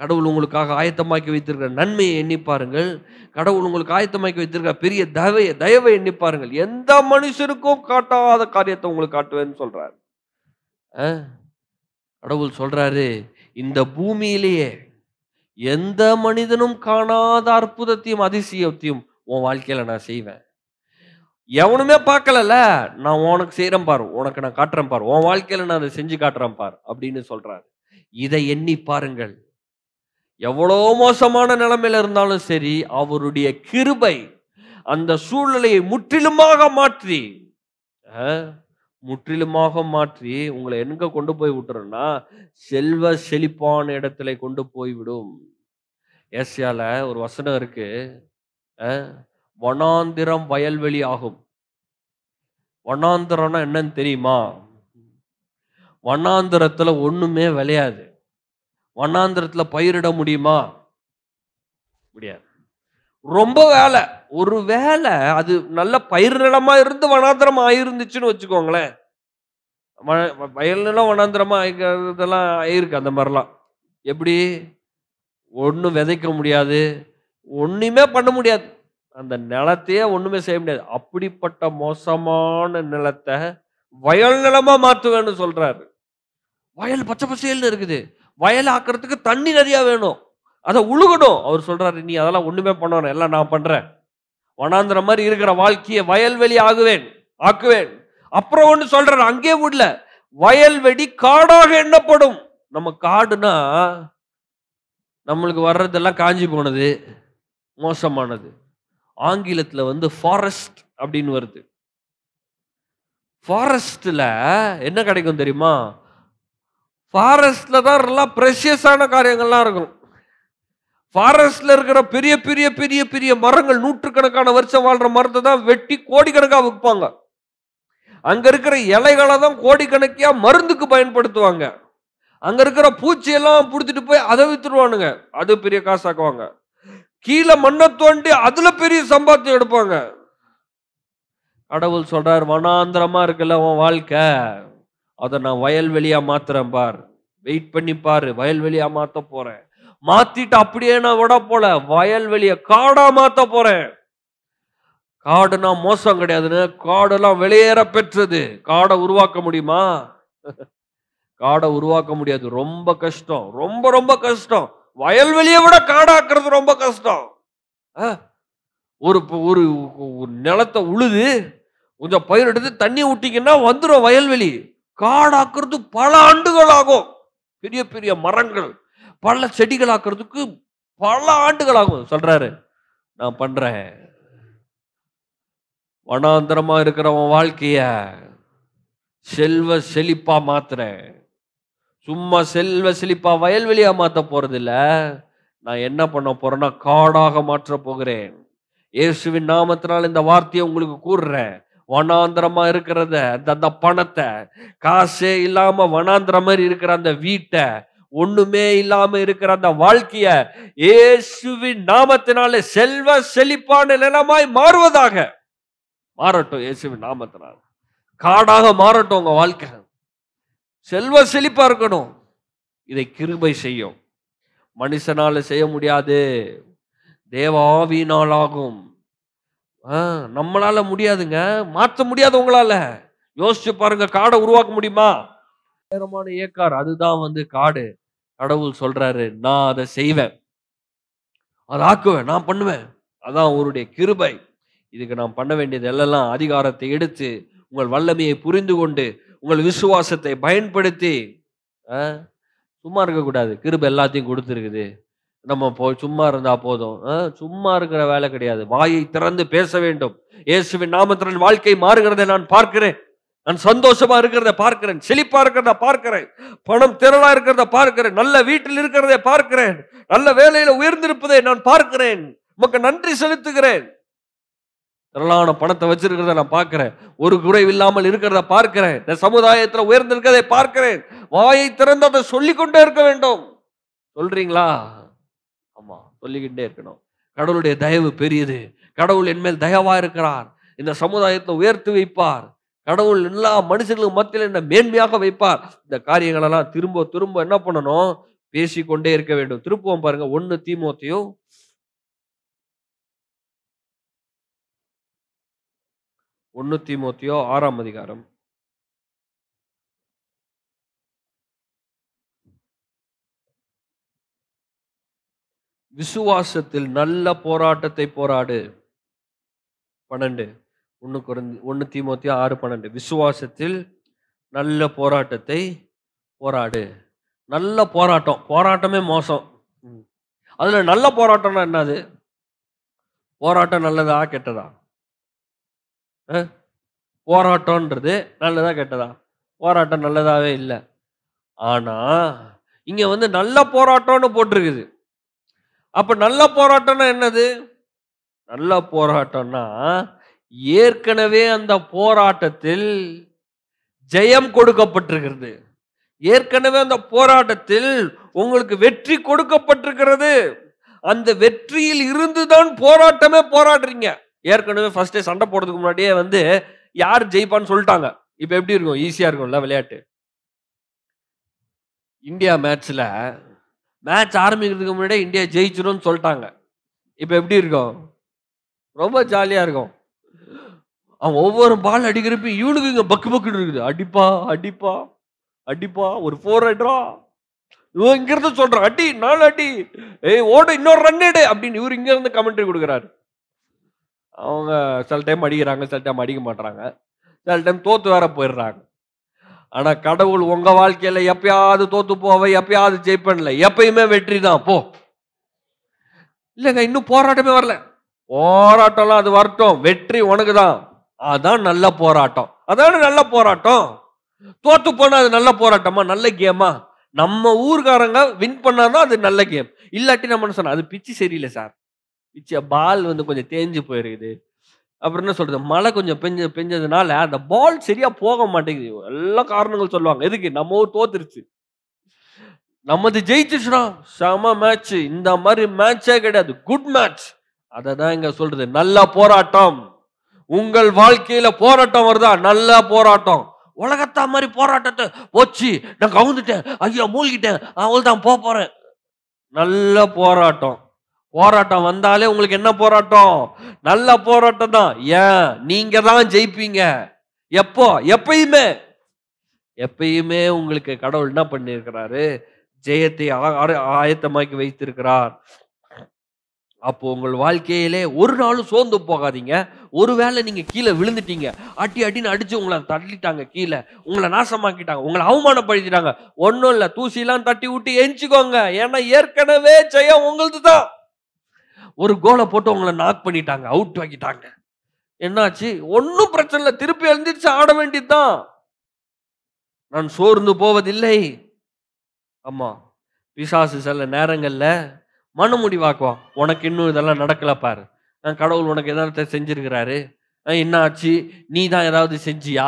கடவுள் உங்களுக்காக ஆயத்தமாக்கி வைத்திருக்கிற நன்மையை எண்ணி பாருங்கள் கடவுள் உங்களுக்கு ஆயத்தமாக்கி வைத்திருக்கிற பெரிய தயவையை தயவை எண்ணி பாருங்கள் எந்த மனுஷருக்கும் காட்டாத காரியத்தை உங்களுக்கு காட்டுவேன்னு சொல்றாரு ஆ கடவுள் சொல்றாரு இந்த பூமியிலேயே எந்த மனிதனும் காணாத அற்புதத்தையும் அதிசயத்தையும் உன் வாழ்க்கையில நான் செய்வேன் எவனுமே பார்க்கலல்ல நான் உனக்கு செய்கிறேன் பார் உனக்கு நான் காட்டுறேன் பார் உன் வாழ்க்கையில நான் அதை செஞ்சு காட்டுறேன் பார் அப்படின்னு சொல்றாரு இதை எண்ணி பாருங்கள் எவ்வளோ மோசமான நிலைமையில இருந்தாலும் சரி அவருடைய கிருபை அந்த சூழ்நிலையை முற்றிலுமாக மாற்றி முற்றிலுமாக மாற்றி உங்களை எங்க கொண்டு போய் விட்டுறோம்னா செல்வ செழிப்பான இடத்துல கொண்டு போய்விடும் ஏசியால ஒரு வசனம் இருக்கு வனாந்திரம் வயல்வெளி ஆகும் வனாந்திரம்னா என்னன்னு தெரியுமா வண்ணாந்திரத்துல ஒண்ணுமே விளையாது வண்ணாந்திரத்துல பயிரிட முடியுமா முடியாது ரொம்ப வேலை ஒரு வேலை அது நல்ல பயிரிடமா இருந்து வனாந்திரம் ஆயிருந்துச்சுன்னு வச்சுக்கோங்களேன் வயல்லாம் வனாந்திரமாக இதெல்லாம் ஆயிருக்கு அந்த மாதிரிலாம் எப்படி ஒன்றும் விதைக்க முடியாது ஒன்றுமே பண்ண முடியாது அந்த நிலத்தையே ஒன்றுமே செய்ய முடியாது அப்படிப்பட்ட மோசமான நிலத்தை வயல் நிலமாக மாற்றுவேன்னு சொல்கிறாரு வயல் பச்சை பசேல்னு இருக்குது வயல் ஆக்கிறதுக்கு தண்ணி நிறையா வேணும் அதை உழுகணும் அவர் சொல்கிறாரு நீ அதெல்லாம் ஒன்றுமே பண்ணணும் எல்லாம் நான் பண்ணுறேன் வனாந்திர மாதிரி இருக்கிற வாழ்க்கையை வயல்வெளி ஆகுவேன் ஆக்குவேன் அப்புறம் ஒன்று சொல்றாரு அங்கே விடல வயல்வெடி காடாக எண்ணப்படும் நம்ம காடுனா நம்மளுக்கு வர்றதெல்லாம் காஞ்சி போனது மோசமானது ஆங்கிலத்தில் வந்து ஃபாரஸ்ட் அப்படின்னு வருது ஃபாரஸ்டில் என்ன கிடைக்கும் தெரியுமா ஃபாரஸ்டில் தான் எல்லாம் ப்ரெஷியஸான காரியங்கள்லாம் இருக்கும் ஃபாரஸ்டில் இருக்கிற பெரிய பெரிய பெரிய பெரிய மரங்கள் நூற்றுக்கணக்கான வருஷம் வாழ்கிற மரத்தை தான் வெட்டி கோடிக்கணக்காக விற்பாங்க அங்கே இருக்கிற இலைகளை தான் கோடிக்கணக்கியாக மருந்துக்கு பயன்படுத்துவாங்க அங்கே இருக்கிற பூச்சியெல்லாம் பிடிச்சிட்டு போய் அதை வித்துருவானுங்க அது பெரிய காசாக்குவாங்க கீழே மண்ணை தோண்டி அதில் பெரிய சம்பாத்தியம் எடுப்பாங்க கடவுள் சொல்கிறார் வனாந்திரமாக இருக்குல்ல உன் வாழ்க்கை அதை நான் வயல்வெளியாக மாத்துறேன் பார் வெயிட் பண்ணி பாரு வயல்வெளியாக மாத்த போகிறேன் மாற்றிட்டு அப்படியே நான் விட போல வயல்வெளியை காடாக மாற்ற போகிறேன் காடுனா மோசம் கிடையாதுன்னு காடெல்லாம் வெளியேற பெற்றது காடை உருவாக்க முடியுமா காடை உருவாக்க முடியாது ரொம்ப கஷ்டம் ரொம்ப ரொம்ப கஷ்டம் வயல்வெளியை விட காடாக்குறது ரொம்ப கஷ்டம் ஒரு ஒரு நிலத்தை உழுது கொஞ்சம் பயிர் எடுத்து தண்ணி விட்டிங்கன்னா வந்துடும் வயல்வெளி காடாக்குறது பல ஆண்டுகள் ஆகும் பெரிய பெரிய மரங்கள் பல செடிகள் ஆக்குறதுக்கு பல ஆண்டுகள் ஆகும் சொல்றாரு நான் பண்றேன் வனாந்திரமாக இருக்கிறவன் வாழ்க்கைய செல்வ செழிப்பாக மாத்துறேன் சும்மா செல்வ செழிப்பாக வயல்வெளியாக போறது இல்ல நான் என்ன பண்ண போகிறேன்னா காடாக மாற்ற போகிறேன் இயேசுவின் நாமத்தினால் இந்த வார்த்தையை உங்களுக்கு கூறுறேன் வனாந்திரமா இருக்கிறத அந்த அந்த பணத்தை காசே இல்லாம வனாந்திரம் மாதிரி இருக்கிற அந்த வீட்டை ஒண்ணுமே இல்லாம இருக்கிற அந்த வாழ்க்கைய இயேசுவின் நாமத்தினால செல்வ செழிப்பான நிலமாய் மாறுவதாக மாறட்டும் இயேசுவின் நாமத்தினால் காடாக மாறட்டும் உங்கள் வாழ்க்கை செல்வ செழிப்பாக இருக்கணும் இதை கிருபை செய்யும் மனுஷனால் செய்ய முடியாது தேவாவினாலாகும் நம்மளால முடியாதுங்க மாற்ற முடியாது உங்களால யோசிச்சு பாருங்க காடை உருவாக்க முடியுமா நேரமான ஏக்கார் அதுதான் வந்து காடு கடவுள் சொல்றாரு நான் அதை செய்வேன் அதை ஆக்குவேன் நான் பண்ணுவேன் அதான் அவருடைய கிருபை இதுக்கு நாம் பண்ண வேண்டியது எல்லாம் அதிகாரத்தை எடுத்து உங்கள் வல்லமையை புரிந்து கொண்டு உங்கள் விசுவாசத்தை பயன்படுத்தி சும்மா இருக்கக்கூடாது கிருப எல்லாத்தையும் கொடுத்துருக்குது நம்ம போ சும்மா இருந்தா போதும் சும்மா இருக்கிற வேலை கிடையாது வாயை திறந்து பேச வேண்டும் இயேசுவின் நாமத்திரன் வாழ்க்கை மாறுகிறதை நான் பார்க்கிறேன் நான் சந்தோஷமா இருக்கிறத பார்க்கிறேன் செழிப்பா இருக்கிறத பார்க்கிறேன் பணம் திரளா இருக்கிறத பார்க்கிறேன் நல்ல வீட்டில் இருக்கிறதை பார்க்கிறேன் நல்ல வேலையில உயர்ந்திருப்பதை நான் பார்க்கிறேன் உமக்கு நன்றி செலுத்துகிறேன் திரளான பணத்தை வச்சிருக்கிறத நான் பார்க்கிறேன் ஒரு இல்லாமல் இருக்கிறத பார்க்கிறேன் இந்த சமுதாயத்தில் உயர்ந்திருக்கிறதை பார்க்கிறேன் வாயை திறந்து அதை சொல்லிக்கொண்டே இருக்க வேண்டும் சொல்றீங்களா ஆமா சொல்லிக்கிட்டே இருக்கணும் கடவுளுடைய தயவு பெரியது கடவுள் என்மேல் தயவா இருக்கிறார் இந்த சமுதாயத்தை உயர்த்தி வைப்பார் கடவுள் எல்லா மனுஷர்களுக்கு மத்தியில் என்ன மேன்மையாக வைப்பார் இந்த காரியங்களெல்லாம் திரும்ப திரும்ப என்ன பண்ணணும் பேசிக்கொண்டே இருக்க வேண்டும் திருப்பம் பாருங்க ஒன்று தீமோத்தையும் ஒன்று தீமோத்தியோ ஆறாம் அதிகாரம் விசுவாசத்தில் நல்ல போராட்டத்தை போராடு பன்னெண்டு ஒன்று குறைந்து ஒன்று தீமோத்தியோ ஆறு பன்னெண்டு விசுவாசத்தில் நல்ல போராட்டத்தை போராடு நல்ல போராட்டம் போராட்டமே மோசம் அதில் நல்ல போராட்டம்னா என்னது போராட்டம் நல்லதா கெட்டதா போராட்டம்ன்றது நல்லதா கெட்டதா போராட்டம் நல்லதாகவே இல்லை ஆனால் இங்கே வந்து நல்ல போராட்டம்னு போட்டிருக்குது அப்போ நல்ல போராட்டம்னா என்னது நல்ல போராட்டம்னா ஏற்கனவே அந்த போராட்டத்தில் ஜெயம் கொடுக்கப்பட்டிருக்கிறது ஏற்கனவே அந்த போராட்டத்தில் உங்களுக்கு வெற்றி கொடுக்கப்பட்டிருக்கிறது அந்த வெற்றியில் இருந்து தான் போராட்டமே போராடுறீங்க ஏற்கனவே டே சண்டை போடுறதுக்கு முன்னாடியே வந்து யார் ஜெயிப்பான்னு சொல்லிட்டாங்க இப்போ எப்படி இருக்கும் ஈஸியாக இருக்கும்ல விளையாட்டு இந்தியா மேட்ச்சில் மேட்ச் ஆரம்பிக்கிறதுக்கு முன்னாடியே இந்தியா ஜெயிச்சிரும்னு சொல்லிட்டாங்க இப்போ எப்படி இருக்கும் ரொம்ப ஜாலியாக இருக்கும் அவன் ஒவ்வொரு பால் அடிக்கிறப்ப இவனுக்கு இங்கே பக்கு பக்குன்னு இருக்குது அடிப்பா அடிப்பா அடிப்பா ஒரு ஃபோர் அடிரா இவன் இங்கிருந்து சொல்கிறான் அடி நாலு அடி ஏய் ஓட இன்னொரு ரன் எடு அப்படின்னு இவர் இங்கேருந்து கமெண்ட்ரி கொடுக்குறாரு அவங்க சில டைம் அடிக்கிறாங்க சில டைம் அடிக்க மாட்டுறாங்க சில டைம் தோற்று வேற போயிடுறாங்க ஆனால் கடவுள் உங்கள் வாழ்க்கையில் எப்பயாவது தோற்று போவ எப்பயாவது ஜெயிப்பேன்ல எப்பயுமே வெற்றி தான் போ இல்லைங்க இன்னும் போராட்டமே வரல போராட்டம்லாம் அது வரட்டும் வெற்றி உனக்கு தான் அதான் நல்ல போராட்டம் அதான நல்ல போராட்டம் தோற்று போனால் அது நல்ல போராட்டமா நல்ல கேமா நம்ம ஊர்காரங்க வின் பண்ணாதான் அது நல்ல கேம் இல்லாட்டி நம்ம சொன்னோம் அது பிச்சு சரியில்லை சார் மிச்ச பால் வந்து கொஞ்சம் தேஞ்சு போயிருக்குது அப்புறம் என்ன சொல்றது மழை கொஞ்சம் பெஞ்ச பெஞ்சதுனால அந்த பால் சரியா போக மாட்டேங்குது எல்லா காரணங்கள் சொல்லுவாங்க எதுக்கு நம்ம ஊர் தோத்துருச்சு நமது ஜெயிச்சுச்சுனா செம மேட்ச் இந்த மாதிரி மேட்சே கிடையாது குட் மேட்ச் அதை தான் இங்க சொல்றது நல்ல போராட்டம் உங்கள் வாழ்க்கையில போராட்டம் வருதா நல்ல போராட்டம் உலகத்தா மாதிரி போராட்டத்தை போச்சு நான் கவுந்துட்டேன் ஐயா மூழ்கிட்டேன் அவள் தான் போறேன் நல்ல போராட்டம் போராட்டம் வந்தாலே உங்களுக்கு என்ன போராட்டம் நல்ல போராட்டம் தான் ஏன் நீங்க தான் ஜெயிப்பீங்க எப்போ எப்பயுமே எப்பயுமே உங்களுக்கு கடவுள் என்ன பண்ணியிருக்கிறாரு ஜெயத்தை ஆயத்தமாக்கி வைத்திருக்கிறார் அப்போ உங்கள் வாழ்க்கையிலே ஒரு நாளும் சோர்ந்து போகாதீங்க ஒருவேளை நீங்கள் கீழே விழுந்துட்டீங்க அட்டி அட்டின்னு அடித்து உங்களை தள்ளிட்டாங்க கீழே உங்களை நாசமாக்கிட்டாங்க உங்களை அவமானப்படுத்திட்டாங்க ஒன்றும் இல்லை தூசிலாம் தட்டி விட்டு எஞ்சிக்கோங்க ஏன்னா ஏற்கனவே ஜெயம் உங்களது தான் ஒரு கோலை போட்டு உங்களை நாக் பண்ணிட்டாங்க அவுட் வாங்கிட்டாங்க என்னாச்சு ஒன்றும் பிரச்சனை இல்லை திருப்பி எழுந்திரிச்சு ஆட வேண்டியதுதான் நான் சோர்ந்து போவதில்லை ஆமாம் விசாசு சில நேரங்களில் மன முடிவாக்குவான் உனக்கு இன்னும் இதெல்லாம் நடக்கல பாரு நான் கடவுள் உனக்கு எதாவது செஞ்சிருக்கிறாரு என்ன ஆச்சு நீ தான் ஏதாவது செஞ்சியா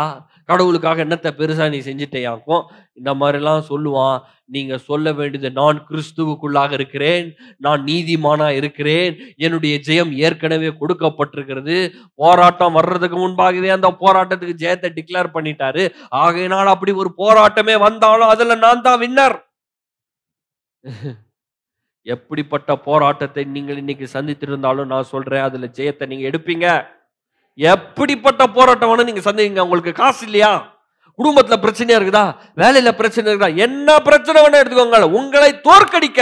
கடவுளுக்காக என்னத்தை பெருசா நீ செஞ்சிட்டேயாக்கும் இந்த மாதிரிலாம் சொல்லுவான் நீங்க சொல்ல வேண்டியது நான் கிறிஸ்துவுக்குள்ளாக இருக்கிறேன் நான் நீதிமானா இருக்கிறேன் என்னுடைய ஜெயம் ஏற்கனவே கொடுக்கப்பட்டிருக்கிறது போராட்டம் வர்றதுக்கு முன்பாகவே அந்த போராட்டத்துக்கு ஜெயத்தை டிக்ளேர் பண்ணிட்டாரு ஆகையினால் அப்படி ஒரு போராட்டமே வந்தாலும் அதுல நான் தான் வின்னர் எப்படிப்பட்ட போராட்டத்தை நீங்கள் இன்னைக்கு சந்தித்திருந்தாலும் நான் சொல்றேன் அதுல ஜெயத்தை நீங்க எடுப்பீங்க எப்படிப்பட்ட போராட்டம் வேணும் நீங்கள் சந்தேகிங்க உங்களுக்கு காசு இல்லையா குடும்பத்தில் பிரச்சனையா இருக்குதா வேலையில பிரச்சனை இருக்குதா என்ன பிரச்சனை வேணா எடுத்துக்கோங்க உங்களை தோற்கடிக்க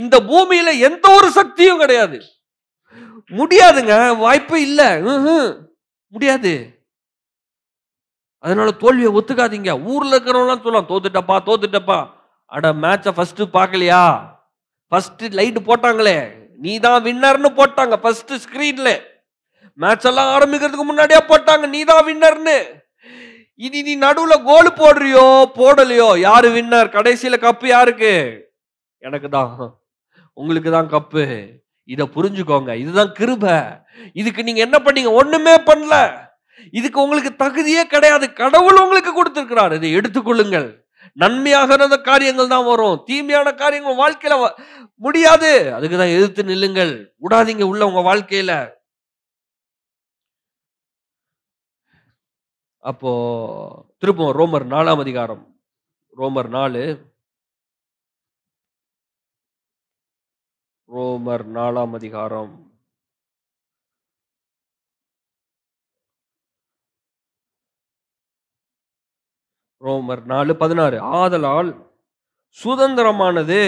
இந்த பூமியில எந்த ஒரு சக்தியும் கிடையாது முடியாதுங்க வாய்ப்பு இல்லை முடியாது அதனால தோல்வியை ஒத்துக்காதீங்க ஊர்ல இருக்கிறவங்களாம் சொல்லலாம் தோத்துட்டப்பா தோத்துட்டப்பா அட மேட்சை ஃபர்ஸ்ட் பார்க்கலையா ஃபர்ஸ்ட் லைட் போட்டாங்களே நீ தான் வின்னர்னு போட்டாங்க ஃபர்ஸ்ட் ஸ்க்ரீன்ல மேட்ச் எல்லாம் ஆரம்பிக்கிறதுக்கு முன்னாடியே போட்டாங்க நீ தான் வின்னர்னு இனி நீ நடுவில் கோல் போடுறியோ போடலையோ யார் வின்னர் கடைசியில் கப்பு யாருக்கு எனக்கு தான் உங்களுக்கு தான் கப்பு இதை புரிஞ்சுக்கோங்க இதுதான் கிருப இதுக்கு நீங்கள் என்ன பண்ணீங்க ஒன்றுமே பண்ணல இதுக்கு உங்களுக்கு தகுதியே கிடையாது கடவுள் உங்களுக்கு கொடுத்துருக்கிறார் இதை எடுத்துக்கொள்ளுங்கள் நன்மையாக இருந்த காரியங்கள் தான் வரும் தீமையான காரியங்கள் வாழ்க்கையில முடியாது அதுக்கு தான் எதிர்த்து நில்லுங்கள் விடாதீங்க உள்ள உங்கள் வாழ்க்கையில் அப்போ திருப்பம் ரோமர் நாலாம் அதிகாரம் ரோமர் நாலு ரோமர் நாலாம் அதிகாரம் ரோமர் நாலு பதினாறு ஆதலால் சுதந்திரமானது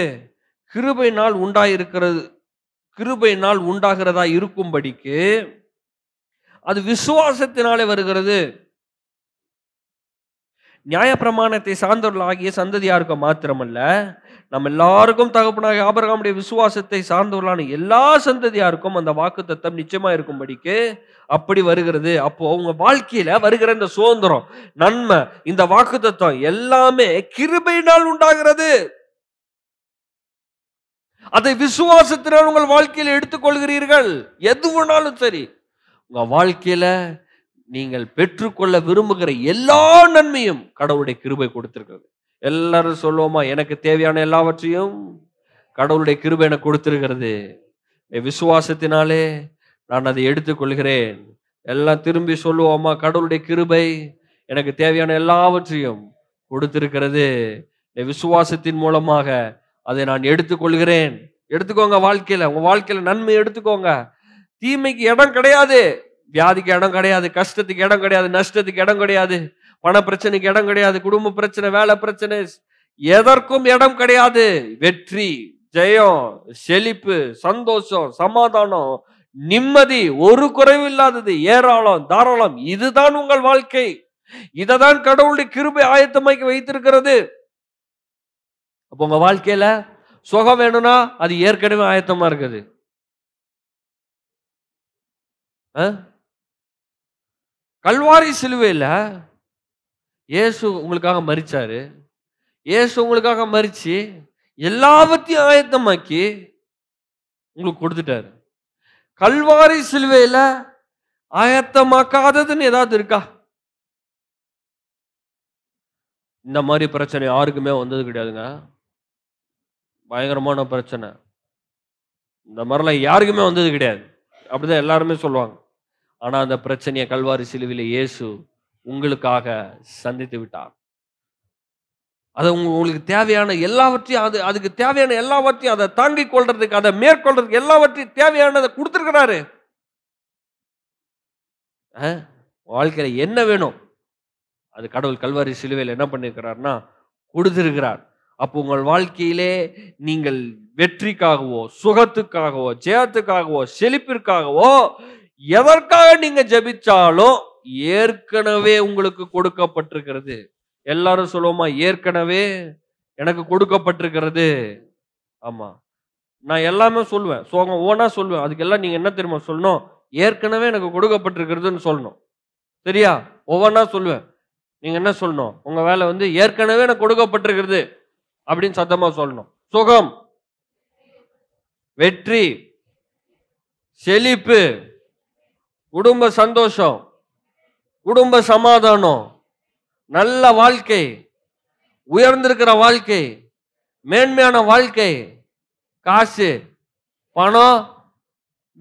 கிருபை நாள் உண்டாயிருக்கிறது கிருபை நாள் உண்டாகிறதா இருக்கும்படிக்கு அது விசுவாசத்தினாலே வருகிறது நியாயப்பிரமாணத்தை சார்ந்தவர்களாகிய சந்ததியாருக்கு மாத்திரமல்ல நம்ம எல்லாருக்கும் தகப்பனாக ஆபரகாமுடைய விசுவாசத்தை சார்ந்தவர்களான எல்லா சந்ததியாருக்கும் அந்த வாக்கு தத்தம் நிச்சயமா இருக்கும்படிக்கு அப்படி வருகிறது அப்போ உங்க வாழ்க்கையில வருகிற இந்த சுதந்திரம் நன்மை இந்த வாக்கு தத்துவம் எல்லாமே கிருபையினால் உண்டாகிறது அதை விசுவாசத்தினால் உங்கள் வாழ்க்கையில் எடுத்துக்கொள்கிறீர்கள் எது வேணாலும் சரி உங்க வாழ்க்கையில நீங்கள் பெற்றுக்கொள்ள விரும்புகிற எல்லா நன்மையும் கடவுளுடைய கிருபை கொடுத்திருக்கிறது எல்லாரும் சொல்லுவோமா எனக்கு தேவையான எல்லாவற்றையும் கடவுளுடைய கிருபை எனக்கு கொடுத்திருக்கிறது விசுவாசத்தினாலே நான் அதை எடுத்துக்கொள்கிறேன் எல்லாம் திரும்பி சொல்லுவோமா கடவுளுடைய கிருபை எனக்கு தேவையான எல்லாவற்றையும் கொடுத்திருக்கிறது விசுவாசத்தின் மூலமாக அதை நான் எடுத்துக்கொள்கிறேன் எடுத்துக்கோங்க வாழ்க்கையில உங்க வாழ்க்கையில நன்மை எடுத்துக்கோங்க தீமைக்கு இடம் கிடையாது வியாதிக்கு இடம் கிடையாது கஷ்டத்துக்கு இடம் கிடையாது நஷ்டத்துக்கு இடம் கிடையாது பண பிரச்சனைக்கு இடம் கிடையாது குடும்ப பிரச்சனை வேலை பிரச்சனை எதற்கும் இடம் கிடையாது வெற்றி ஜெயம் செழிப்பு சந்தோஷம் சமாதானம் நிம்மதி ஒரு குறைவு இல்லாதது ஏராளம் தாராளம் இதுதான் உங்கள் வாழ்க்கை இததான் கடவுளுடைய கிருபை ஆயத்தமாக்கி வைத்திருக்கிறது அப்போ உங்க வாழ்க்கையில சுகம் வேணும்னா அது ஏற்கனவே ஆயத்தமா இருக்குது கல்வாரி சிலுவையில் இயேசு உங்களுக்காக மறிச்சார் இயேசு உங்களுக்காக மறித்து எல்லாவற்றையும் ஆயத்தமாக்கி உங்களுக்கு கொடுத்துட்டாரு கல்வாரி சிலுவையில் ஆயத்தமாக்காததுன்னு ஏதாவது இருக்கா இந்த மாதிரி பிரச்சனை யாருக்குமே வந்தது கிடையாதுங்க பயங்கரமான பிரச்சனை இந்த மாதிரிலாம் யாருக்குமே வந்தது கிடையாது அப்படிதான் எல்லாருமே சொல்லுவாங்க ஆனால் அந்த பிரச்சனையை கல்வாரி சிலுவில இயேசு உங்களுக்காக சந்தித்து விட்டார் அது உங்களுக்கு தேவையான எல்லாவற்றையும் அது அதுக்கு தேவையான எல்லாவற்றையும் அதை தாங்கி கொள்றதுக்கு அதை மேற்கொள்றதுக்கு எல்லாவற்றையும் தேவையானதை கொடுத்துருக்கிறாரு வாழ்க்கையில என்ன வேணும் அது கடவுள் கல்வாரி சிலுவையில் என்ன பண்ணிருக்கிறார்னா கொடுத்திருக்கிறார் அப்போ உங்கள் வாழ்க்கையிலே நீங்கள் வெற்றிக்காகவோ சுகத்துக்காகவோ ஜெயத்துக்காகவோ செழிப்பிற்காகவோ எவருக்காக நீங்க ஜபிச்சாலும் ஏற்கனவே உங்களுக்கு கொடுக்கப்பட்டிருக்கிறது எல்லாரும் சொல்லுவோமா ஏற்கனவே எனக்கு கொடுக்கப்பட்டிருக்கிறது ஆமா நான் எல்லாமே சொல்லுவேன் சோங்க ஓனா சொல்லுவேன் அதுக்கெல்லாம் நீங்க என்ன தெரியுமா சொல்லணும் ஏற்கனவே எனக்கு கொடுக்கப்பட்டிருக்கிறதுன்னு சொல்லணும் சரியா ஒவ்வொன்றா சொல்லுவேன் நீங்க என்ன சொல்லணும் உங்க வேலை வந்து ஏற்கனவே எனக்கு கொடுக்கப்பட்டிருக்கிறது அப்படின்னு சத்தமா சொல்லணும் சுகம் வெற்றி செழிப்பு குடும்ப சந்தோஷம் குடும்ப சமாதானம் நல்ல வாழ்க்கை உயர்ந்திருக்கிற வாழ்க்கை மேன்மையான வாழ்க்கை காசு பணம்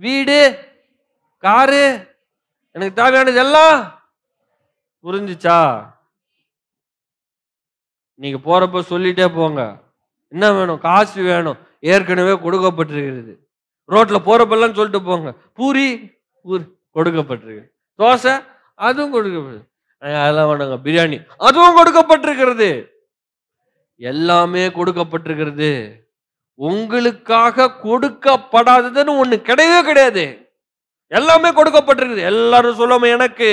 வீடு காரு எனக்கு தேவையானது எல்லாம் புரிஞ்சிச்சா நீங்க போறப்ப சொல்லிட்டே போங்க என்ன வேணும் காசு வேணும் ஏற்கனவே கொடுக்கப்பட்டிருக்கிறது ரோட்ல போறப்பெல்லாம் சொல்லிட்டு போங்க பூரி பூரி கொடுக்கப்பட்டிருக்கு தோசை அதுவும் கொடுக்கப்பட்டிருக்கு அதெல்லாம் வேணாங்க பிரியாணி அதுவும் கொடுக்கப்பட்டிருக்கிறது எல்லாமே கொடுக்கப்பட்டிருக்கிறது உங்களுக்காக கொடுக்கப்படாததுன்னு ஒன்று கிடையவே கிடையாது எல்லாமே கொடுக்கப்பட்டிருக்குது எல்லாரும் சொல்லாம எனக்கு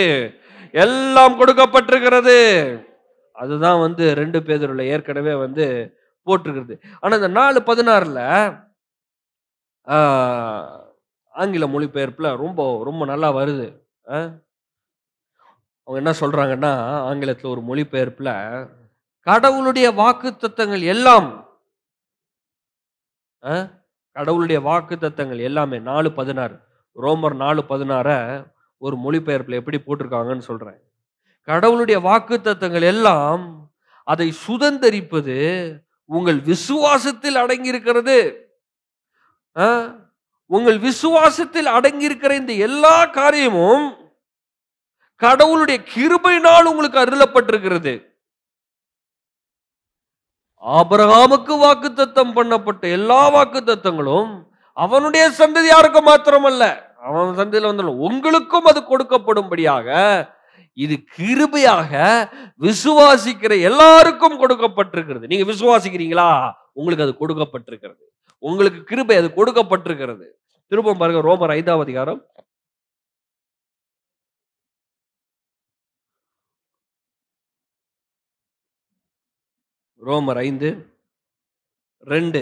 எல்லாம் கொடுக்கப்பட்டிருக்கிறது அதுதான் வந்து ரெண்டு பேதருல ஏற்கனவே வந்து போட்டிருக்கிறது ஆனால் இந்த நாலு பதினாறில் ஆங்கில மொழிபெயர்ப்பில் ரொம்ப ரொம்ப நல்லா வருது அவங்க என்ன சொல்கிறாங்கன்னா ஆங்கிலத்தில் ஒரு மொழிபெயர்ப்பில் கடவுளுடைய வாக்கு தத்துவங்கள் எல்லாம் கடவுளுடைய வாக்கு தத்துவங்கள் எல்லாமே நாலு பதினாறு ரோமர் நாலு பதினாறை ஒரு மொழிபெயர்ப்பில் எப்படி போட்டிருக்காங்கன்னு சொல்கிறேன் கடவுளுடைய வாக்கு தத்துவங்கள் எல்லாம் அதை சுதந்திரிப்பது உங்கள் விசுவாசத்தில் அடங்கியிருக்கிறது உங்கள் விசுவாசத்தில் அடங்கியிருக்கிற இந்த எல்லா காரியமும் கடவுளுடைய கிருபையினால் உங்களுக்கு அருளப்பட்டிருக்கிறது ஆபரகாமுக்கு வாக்கு தத்தம் பண்ணப்பட்ட எல்லா வாக்கு தத்தங்களும் அவனுடைய சந்ததி யாருக்கும் மாத்திரமல்ல அவன் சந்ததியில் வந்த உங்களுக்கும் அது கொடுக்கப்படும்படியாக இது கிருபையாக விசுவாசிக்கிற எல்லாருக்கும் கொடுக்கப்பட்டிருக்கிறது நீங்க விசுவாசிக்கிறீங்களா உங்களுக்கு அது கொடுக்கப்பட்டிருக்கிறது உங்களுக்கு கிருபை அது கொடுக்கப்பட்டிருக்கிறது திருப்பம் பாருங்க ரோமர் ஐந்தாம் அதிகாரம் ரோமர் ஐந்து ரெண்டு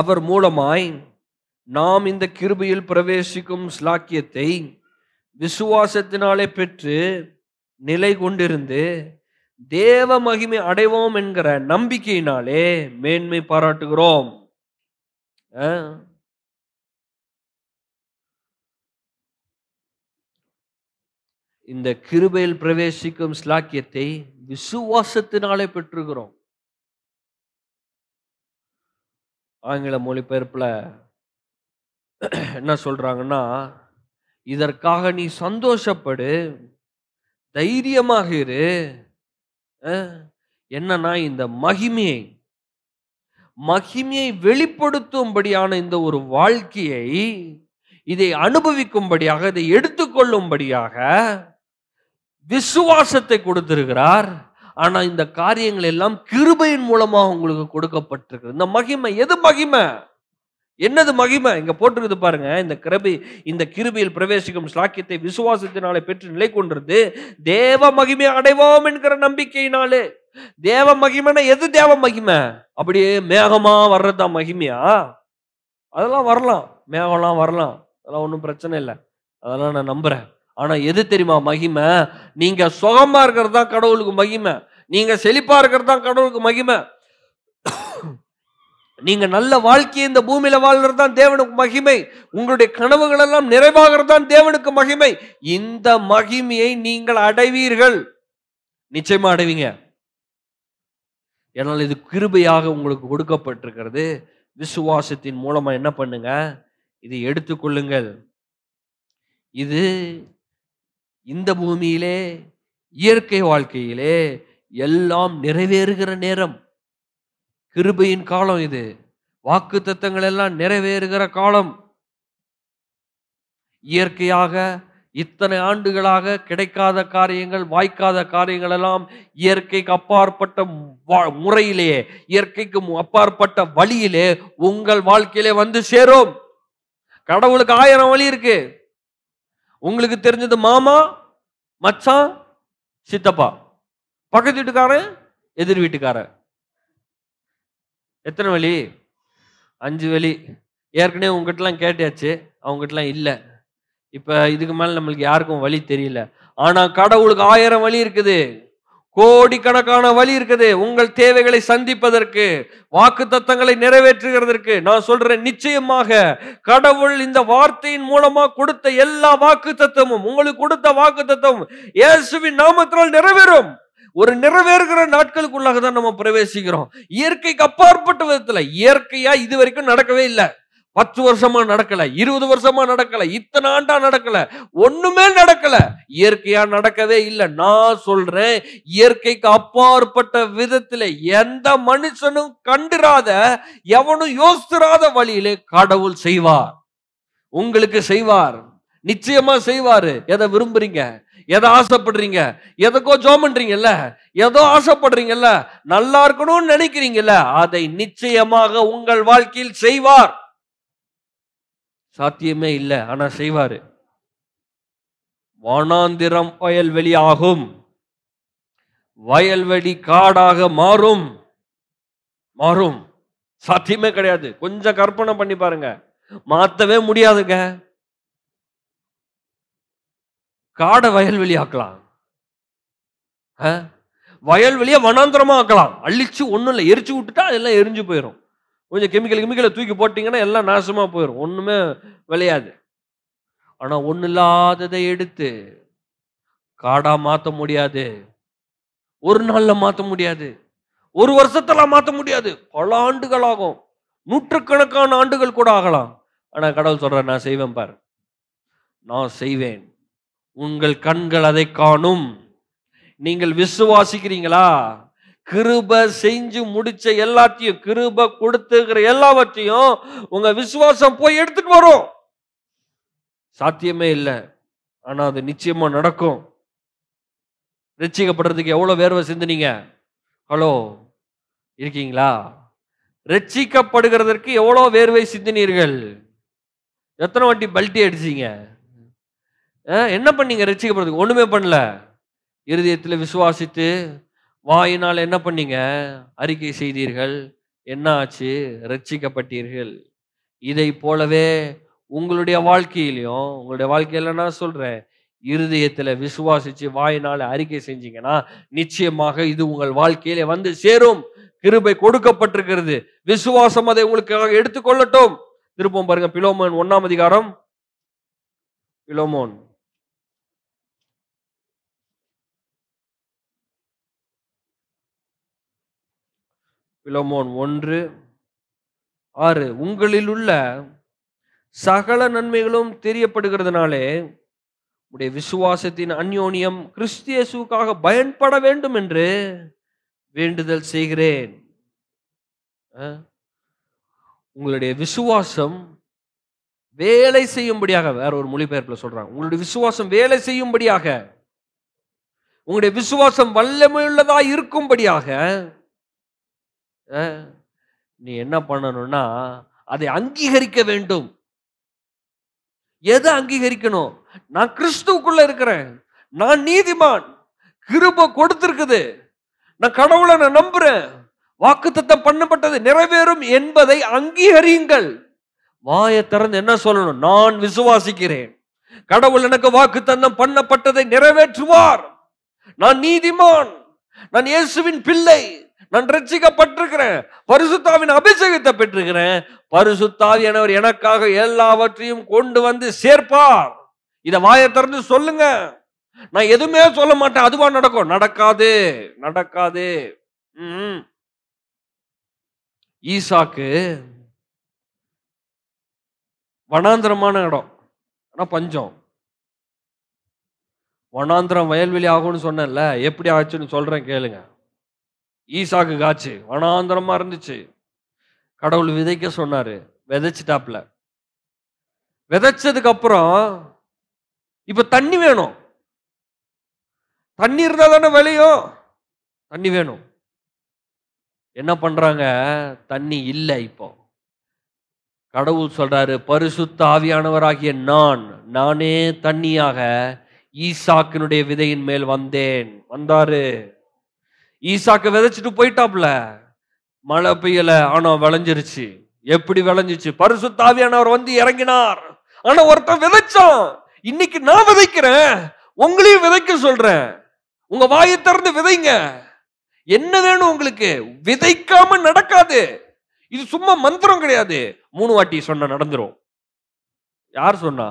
அவர் மூலமாய் நாம் இந்த கிருபையில் பிரவேசிக்கும் ஸ்லாக்கியத்தை விசுவாசத்தினாலே பெற்று நிலை கொண்டிருந்து தேவ மகிமை அடைவோம் என்கிற நம்பிக்கையினாலே மேன்மை பாராட்டுகிறோம் இந்த கிருபையில் பிரவேசிக்கும் ஸ்லாக்கியத்தை விசுவாசத்தினாலே பெற்றுகிறோம் ஆங்கில மொழிபெயர்ப்புல என்ன சொல்றாங்கன்னா இதற்காக நீ சந்தோஷப்படு தைரியமாக இரு என்னன்னா இந்த மகிமையை மகிமையை வெளிப்படுத்தும்படியான இந்த ஒரு வாழ்க்கையை இதை அனுபவிக்கும்படியாக இதை எடுத்துக்கொள்ளும்படியாக விசுவாசத்தை கொடுத்திருக்கிறார் ஆனா இந்த காரியங்கள் எல்லாம் கிருபையின் மூலமாக உங்களுக்கு கொடுக்கப்பட்டிருக்கு இந்த மகிமை எது மகிமை என்னது மகிமை இங்கே போட்டிருக்குது பாருங்க இந்த கிருபி இந்த கிருபியில் பிரவேசிக்கும் சாக்கியத்தை விசுவாசத்தினாலே பெற்று நிலை கொண்டிருந்து தேவ மகிமை அடைவோம் என்கிற நம்பிக்கையினாலே தேவ மகிமைனா எது தேவ மகிமை அப்படியே மேகமா வர்றதா மகிமையா அதெல்லாம் வரலாம் மேகம்லாம் வரலாம் அதெல்லாம் ஒன்றும் பிரச்சனை இல்லை அதெல்லாம் நான் நம்புறேன் ஆனா எது தெரியுமா மகிமை நீங்க சுகமா இருக்கிறது தான் கடவுளுக்கு மகிமை நீங்க செழிப்பா இருக்கிறது தான் கடவுளுக்கு மகிமை நீங்க நல்ல வாழ்க்கையை இந்த பூமியில வாழ்றது தான் தேவனுக்கு மகிமை உங்களுடைய கனவுகள் எல்லாம் நிறைவாகிறது தான் தேவனுக்கு மகிமை இந்த மகிமையை நீங்கள் அடைவீர்கள் நிச்சயமா அடைவீங்க ஏன்னால் இது கிருபையாக உங்களுக்கு கொடுக்கப்பட்டிருக்கிறது விசுவாசத்தின் மூலமா என்ன பண்ணுங்க இதை எடுத்துக்கொள்ளுங்கள் இது இந்த பூமியிலே இயற்கை வாழ்க்கையிலே எல்லாம் நிறைவேறுகிற நேரம் கிருபையின் காலம் இது வாக்கு தத்தங்கள் எல்லாம் நிறைவேறுகிற காலம் இயற்கையாக இத்தனை ஆண்டுகளாக கிடைக்காத காரியங்கள் வாய்க்காத காரியங்கள் எல்லாம் இயற்கைக்கு அப்பாற்பட்ட முறையிலேயே இயற்கைக்கு அப்பாற்பட்ட வழியிலே உங்கள் வாழ்க்கையிலே வந்து சேரும் கடவுளுக்கு ஆயிரம் வழி இருக்கு உங்களுக்கு தெரிஞ்சது மாமா மச்சான் சித்தப்பா பக்கத்து வீட்டுக்காரன் எதிர் வீட்டுக்காரன் எத்தனை வழி அஞ்சு வழி ஏற்கனவே உங்ககிட்டலாம் கேட்டாச்சு அவங்ககிட்டலாம் இல்லை இப்போ இதுக்கு மேலே நம்மளுக்கு யாருக்கும் வழி தெரியல ஆனால் கடவுளுக்கு ஆயிரம் வழி இருக்குது கோடிக்கணக்கான வழி இருக்குது உங்கள் தேவைகளை சந்திப்பதற்கு வாக்கு தத்தங்களை நிறைவேற்றுகிறதற்கு நான் சொல்றேன் நிச்சயமாக கடவுள் இந்த வார்த்தையின் மூலமா கொடுத்த எல்லா வாக்கு தத்துவமும் உங்களுக்கு கொடுத்த வாக்கு தத்துவம் இயேசுவின் நாமத்தினால் நிறைவேறும் ஒரு நிறைவேறுகிற நாட்களுக்குள்ளாக தான் நம்ம பிரவேசிக்கிறோம் இயற்கைக்கு அப்பாற்பட்ட விதத்துல இயற்கையா இது வரைக்கும் நடக்கவே இல்லை பத்து வருஷமா நடக்கல இருபது வருஷமா நடக்கல இத்தனை ஆண்டா நடக்கல ஒண்ணுமே நடக்கல இயற்கையா நடக்கவே இல்லை நான் சொல்றேன் இயற்கைக்கு அப்பாற்பட்ட விதத்துல எந்த மனுஷனும் கண்டுராத எவனும் யோசித்துராத வழியில கடவுள் செய்வார் உங்களுக்கு செய்வார் நிச்சயமா செய்வாரு எதை விரும்புறீங்க எதை ஆசைப்படுறீங்க எதுக்கோ ஜோம் பண்றீங்கல்ல ஏதோ ஆசைப்படுறீங்கல்ல நல்லா இருக்கணும்னு நினைக்கிறீங்கல்ல அதை நிச்சயமாக உங்கள் வாழ்க்கையில் செய்வார் சாத்தியமே இல்லை ஆனா செய்வாரு வானாந்திரம் வயல்வெளி ஆகும் வயல்வெளி காடாக மாறும் மாறும் சாத்தியமே கிடையாது கொஞ்சம் கற்பனை பண்ணி பாருங்க மாத்தவே முடியாதுங்க காடை வயல்வெளி ஆக்கலாம் வயல்வெளியை வனாந்திரமா ஆக்கலாம் அழிச்சு ஒன்றும் இல்லை எரிச்சு விட்டுட்டா அதெல்லாம் எரிஞ்சு போயிடும் கொஞ்சம் கெமிக்கல் கெமிக்கலை தூக்கி போட்டிங்கன்னா எல்லாம் நாசமாக போயிடும் ஒன்றுமே விளையாது ஆனால் ஒன்றும் இல்லாததை எடுத்து காடாக மாற்ற முடியாது ஒரு நாளில் மாற்ற முடியாது ஒரு வருஷத்தெல்லாம் மாற்ற முடியாது பல ஆண்டுகள் ஆகும் நூற்றுக்கணக்கான ஆண்டுகள் கூட ஆகலாம் ஆனால் கடவுள் சொல்கிறேன் நான் செய்வேன் பாரு நான் செய்வேன் உங்கள் கண்கள் அதை காணும் நீங்கள் விசுவாசிக்கிறீங்களா கிருப செஞ்சு முடிச்ச எல்லாத்தையும் கிருப கொடுத்துக்கிற எல்லாவற்றையும் உங்க விசுவாசம் போய் எடுத்துட்டு வரும் சாத்தியமே இல்லை ஆனா அது நிச்சயமா நடக்கும் ரட்சிக்கப்படுறதுக்கு எவ்வளோ வேர்வை சிந்தினீங்க ஹலோ இருக்கீங்களா ரட்சிக்கப்படுகிறதற்கு எவ்வளோ வேர்வை சிந்தினீர்கள் எத்தனை வாட்டி பல்ட்டி அடிச்சீங்க என்ன பண்ணீங்க ரசிக்கப்படுறதுக்கு ஒன்றுமே பண்ணல இருதயத்தில் விசுவாசித்து வாயினால் என்ன பண்ணீங்க அறிக்கை செய்தீர்கள் என்ன ஆச்சு ரட்சிக்கப்பட்டீர்கள் இதை போலவே உங்களுடைய வாழ்க்கையிலையும் உங்களுடைய வாழ்க்கையில நான் சொல்கிறேன் இருதயத்தில் விசுவாசித்து வாயினால் அறிக்கை செஞ்சீங்கன்னா நிச்சயமாக இது உங்கள் வாழ்க்கையில வந்து சேரும் கிருபை கொடுக்கப்பட்டிருக்கிறது விசுவாசம் அதை உங்களுக்கு எடுத்துக்கொள்ளட்டும் திருப்பம் பாருங்க பிலோமோன் ஒன்னாம் அதிகாரம் பிலோமோன் பிலோமோன் ஒன்று ஆறு உங்களில் உள்ள சகல நன்மைகளும் தெரியப்படுகிறதுனாலே உடைய விசுவாசத்தின் அந்யோன்யம் கிறிஸ்தியசுக்காக பயன்பட வேண்டும் என்று வேண்டுதல் செய்கிறேன் உங்களுடைய விசுவாசம் வேலை செய்யும்படியாக வேற ஒரு மொழிபெயர்ப்பில் சொல்றாங்க உங்களுடைய விசுவாசம் வேலை செய்யும்படியாக உங்களுடைய விசுவாசம் வல்லமையுள்ளதாக இருக்கும்படியாக நீ என்ன பண்ணணும்னா அதை அங்கீகரிக்க வேண்டும் எதை அங்கீகரிக்கணும் நான் கிறிஸ்துவுக்குள்ள இருக்கிறேன் நான் நீதிமான் கிருப கொடுத்திருக்குது நான் கடவுளை நான் நம்புறேன் வாக்குத்தத்தம் பண்ணப்பட்டது நிறைவேறும் என்பதை அங்கீகரியுங்கள் வாயை திறந்து என்ன சொல்லணும் நான் விசுவாசிக்கிறேன் கடவுள் எனக்கு வாக்கு தந்தம் பண்ணப்பட்டதை நிறைவேற்றுவார் நான் நீதிமான் நான் இயேசுவின் பிள்ளை நான் ரட்சிக்கப்பட்டிருக்கிறேன் பரிசுத்தாவின் அபிஷேகத்தை பெற்றிருக்கிறேன் பரிசுத்தாவி எனவர் எனக்காக எல்லாவற்றையும் கொண்டு வந்து சேர்ப்பார் இதை வாயை திறந்து சொல்லுங்க நான் எதுவுமே சொல்ல மாட்டேன் அதுவா நடக்கும் நடக்காது நடக்காது ஈசாக்கு வனாந்திரமான இடம் ஆனா பஞ்சம் வனாந்திரம் வயல்வெளி ஆகும்னு சொன்னேன்ல எப்படி ஆச்சுன்னு சொல்றேன் கேளுங்க ஈசாக்கு காய்ச்சி வனாந்தரமாக இருந்துச்சு கடவுள் விதைக்க சொன்னார் விதைச்சிட்டாப்புல விதைச்சதுக்கு அப்புறம் இப்போ தண்ணி வேணும் தண்ணி இருந்தால் தானே விளையும் தண்ணி வேணும் என்ன பண்ணுறாங்க தண்ணி இல்லை இப்போ கடவுள் சொல்கிறாரு பரிசுத்த ஆவியானவராகிய நான் நானே தண்ணியாக ஈசாக்கினுடைய விதையின் மேல் வந்தேன் வந்தாரு ஈசாக்க விதைச்சிட்டு போயிட்டாப்ல மழை பெய்யல ஆனா விளைஞ்சிருச்சு எப்படி விளைஞ்சிச்சு தாவியானவர் வந்து இறங்கினார் ஆனா ஒருத்தன் விதைச்சான் இன்னைக்கு நான் விதைக்கிறேன் உங்களையும் விதைக்க சொல்றேன் உங்க வாயை திறந்து விதைங்க என்ன வேணும் உங்களுக்கு விதைக்காம நடக்காது இது சும்மா மந்திரம் கிடையாது மூணு வாட்டி சொன்ன நடந்துரும் யார் சொன்னா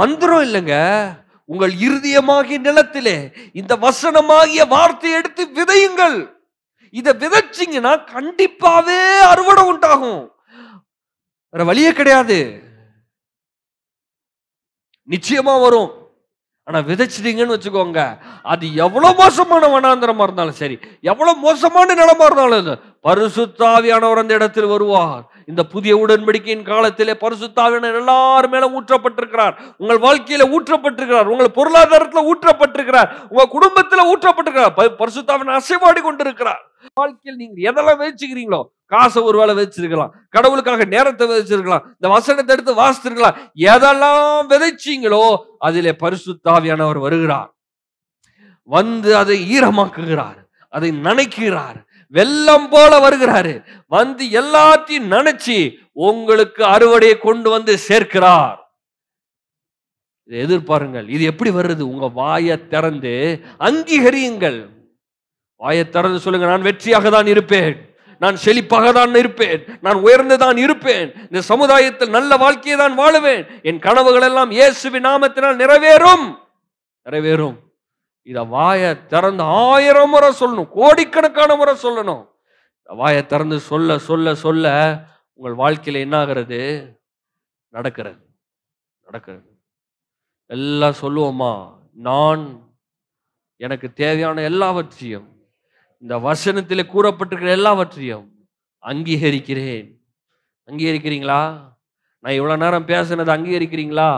மந்திரம் இல்லைங்க உங்கள் இறுதியமாகிய நிலத்திலே இந்த வசனமாகிய வார்த்தையை எடுத்து விதையுங்கள் இதை விதைச்சிங்கன்னா கண்டிப்பாவே அறுவடை உண்டாகும் வேற வழியே கிடையாது நிச்சயமா வரும் ஆனா விதைச்சிட்டீங்கன்னு வச்சுக்கோங்க அது எவ்வளவு மோசமான வனாந்திரமா இருந்தாலும் சரி எவ்வளவு மோசமான நிலமா இருந்தாலும் பரிசுத்தாவியானவர் அந்த இடத்தில் வருவார் இந்த புதிய உடன்படிக்கையின் காலத்திலே பரிசுத்தாவியான எல்லார் மேலும் ஊற்றப்பட்டிருக்கிறார் உங்கள் வாழ்க்கையில ஊற்றப்பட்டிருக்கிறார் உங்கள் பொருளாதாரத்தில் ஊற்றப்பட்டிருக்கிறார் உங்க குடும்பத்தில் ஊற்றப்பட்டிருக்கிறார் பரிசுத்தாவின் அசைவாடி கொண்டிருக்கிறார் வாழ்க்கையில் நீங்க எதெல்லாம் வச்சுக்கிறீங்களோ காசை ஒரு வேலை வச்சிருக்கலாம் கடவுளுக்காக நேரத்தை விதைச்சிருக்கலாம் இந்த வசனத்தை எடுத்து வாசித்திருக்கலாம் எதெல்லாம் விதைச்சிங்களோ அதிலே பரிசுத்தாவியானவர் வருகிறார் வந்து அதை ஈரமாக்குகிறார் அதை நனைக்கிறார் வெள்ளம் போல வருகிறாரு வந்து எல்லாத்தையும் நினைச்சு உங்களுக்கு அறுவடையை கொண்டு வந்து சேர்க்கிறார் எதிர்பாருங்கள் இது எப்படி வர்றது உங்க வாயை திறந்து அங்கீகரியுங்கள் வாயை திறந்து சொல்லுங்க நான் வெற்றியாக தான் இருப்பேன் நான் செழிப்பாக தான் இருப்பேன் நான் உயர்ந்து தான் இருப்பேன் இந்த சமுதாயத்தில் நல்ல வாழ்க்கையை தான் வாழுவேன் என் கனவுகள் எல்லாம் இயேசுவின் நாமத்தினால் நிறைவேறும் நிறைவேறும் இதை வாயை திறந்து ஆயிரம் முறை சொல்லணும் கோடிக்கணக்கான முறை சொல்லணும் வாயை திறந்து சொல்ல சொல்ல சொல்ல உங்கள் வாழ்க்கையில் என்ன ஆகிறது நடக்கிறது நடக்கிறது எல்லாம் சொல்லுவோமா நான் எனக்கு தேவையான எல்லாவற்றையும் இந்த வசனத்தில் கூறப்பட்டிருக்கிற எல்லாவற்றையும் அங்கீகரிக்கிறேன் அங்கீகரிக்கிறீங்களா நான் இவ்வளோ நேரம் பேசுனது அங்கீகரிக்கிறீங்களா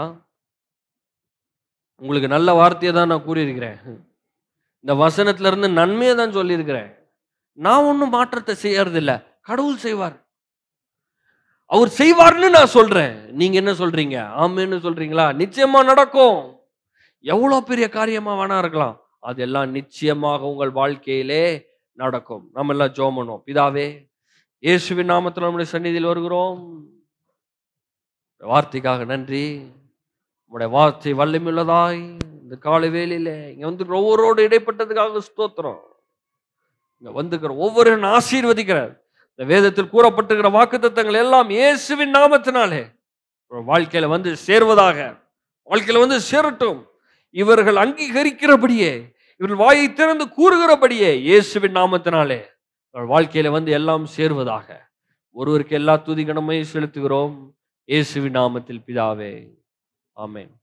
ஆ உங்களுக்கு நல்ல வார்த்தையை தான் நான் கூறியிருக்கிறேன் இந்த இருந்து நன்மையை தான் சொல்லியிருக்கிறேன் நான் ஒன்றும் மாற்றத்தை செய்யறதில்ல கடவுள் செய்வார் அவர் செய்வார்னு நான் சொல்கிறேன் நீங்கள் என்ன சொல்கிறீங்க ஆமேன்னு சொல்கிறீங்களா நிச்சயமாக நடக்கும் எவ்வளோ பெரிய காரியமாக வேணா இருக்கலாம் அதெல்லாம் நிச்சயமாக உங்கள் வாழ்க்கையிலே நடக்கும் நம்ம எல்லாம் ஜோமனும் பிதாவே இயேசுவின் நாமத்தில் நம்முடைய சந்நிதியில் வருகிறோம் வார்த்தைக்காக நன்றி உங்களுடைய வார்த்தை வல்லமையுள்ளதாய் இந்த காலை வேலையில் இங்கே வந்து ஒவ்வொருவரோடு இடைப்பட்டதுக்காக ஸ்தோத்திரம் இங்கே வந்துக்கிற ஒவ்வொரு ஆசீர்வதிக்கிறார் இந்த வேதத்தில் கூறப்பட்டிருக்கிற வாக்கு தத்தங்கள் எல்லாம் இயேசுவின் நாமத்தினாலே வாழ்க்கையில் வந்து சேர்வதாக வாழ்க்கையில் வந்து சேரட்டும் இவர்கள் அங்கீகரிக்கிறபடியே இவர்கள் வாயை திறந்து கூறுகிறபடியே இயேசுவின் நாமத்தினாலே வாழ்க்கையில வந்து எல்லாம் சேருவதாக ஒருவருக்கு எல்லா துதிகணமையும் செலுத்துகிறோம் இயேசுவின் நாமத்தில் பிதாவே Amen.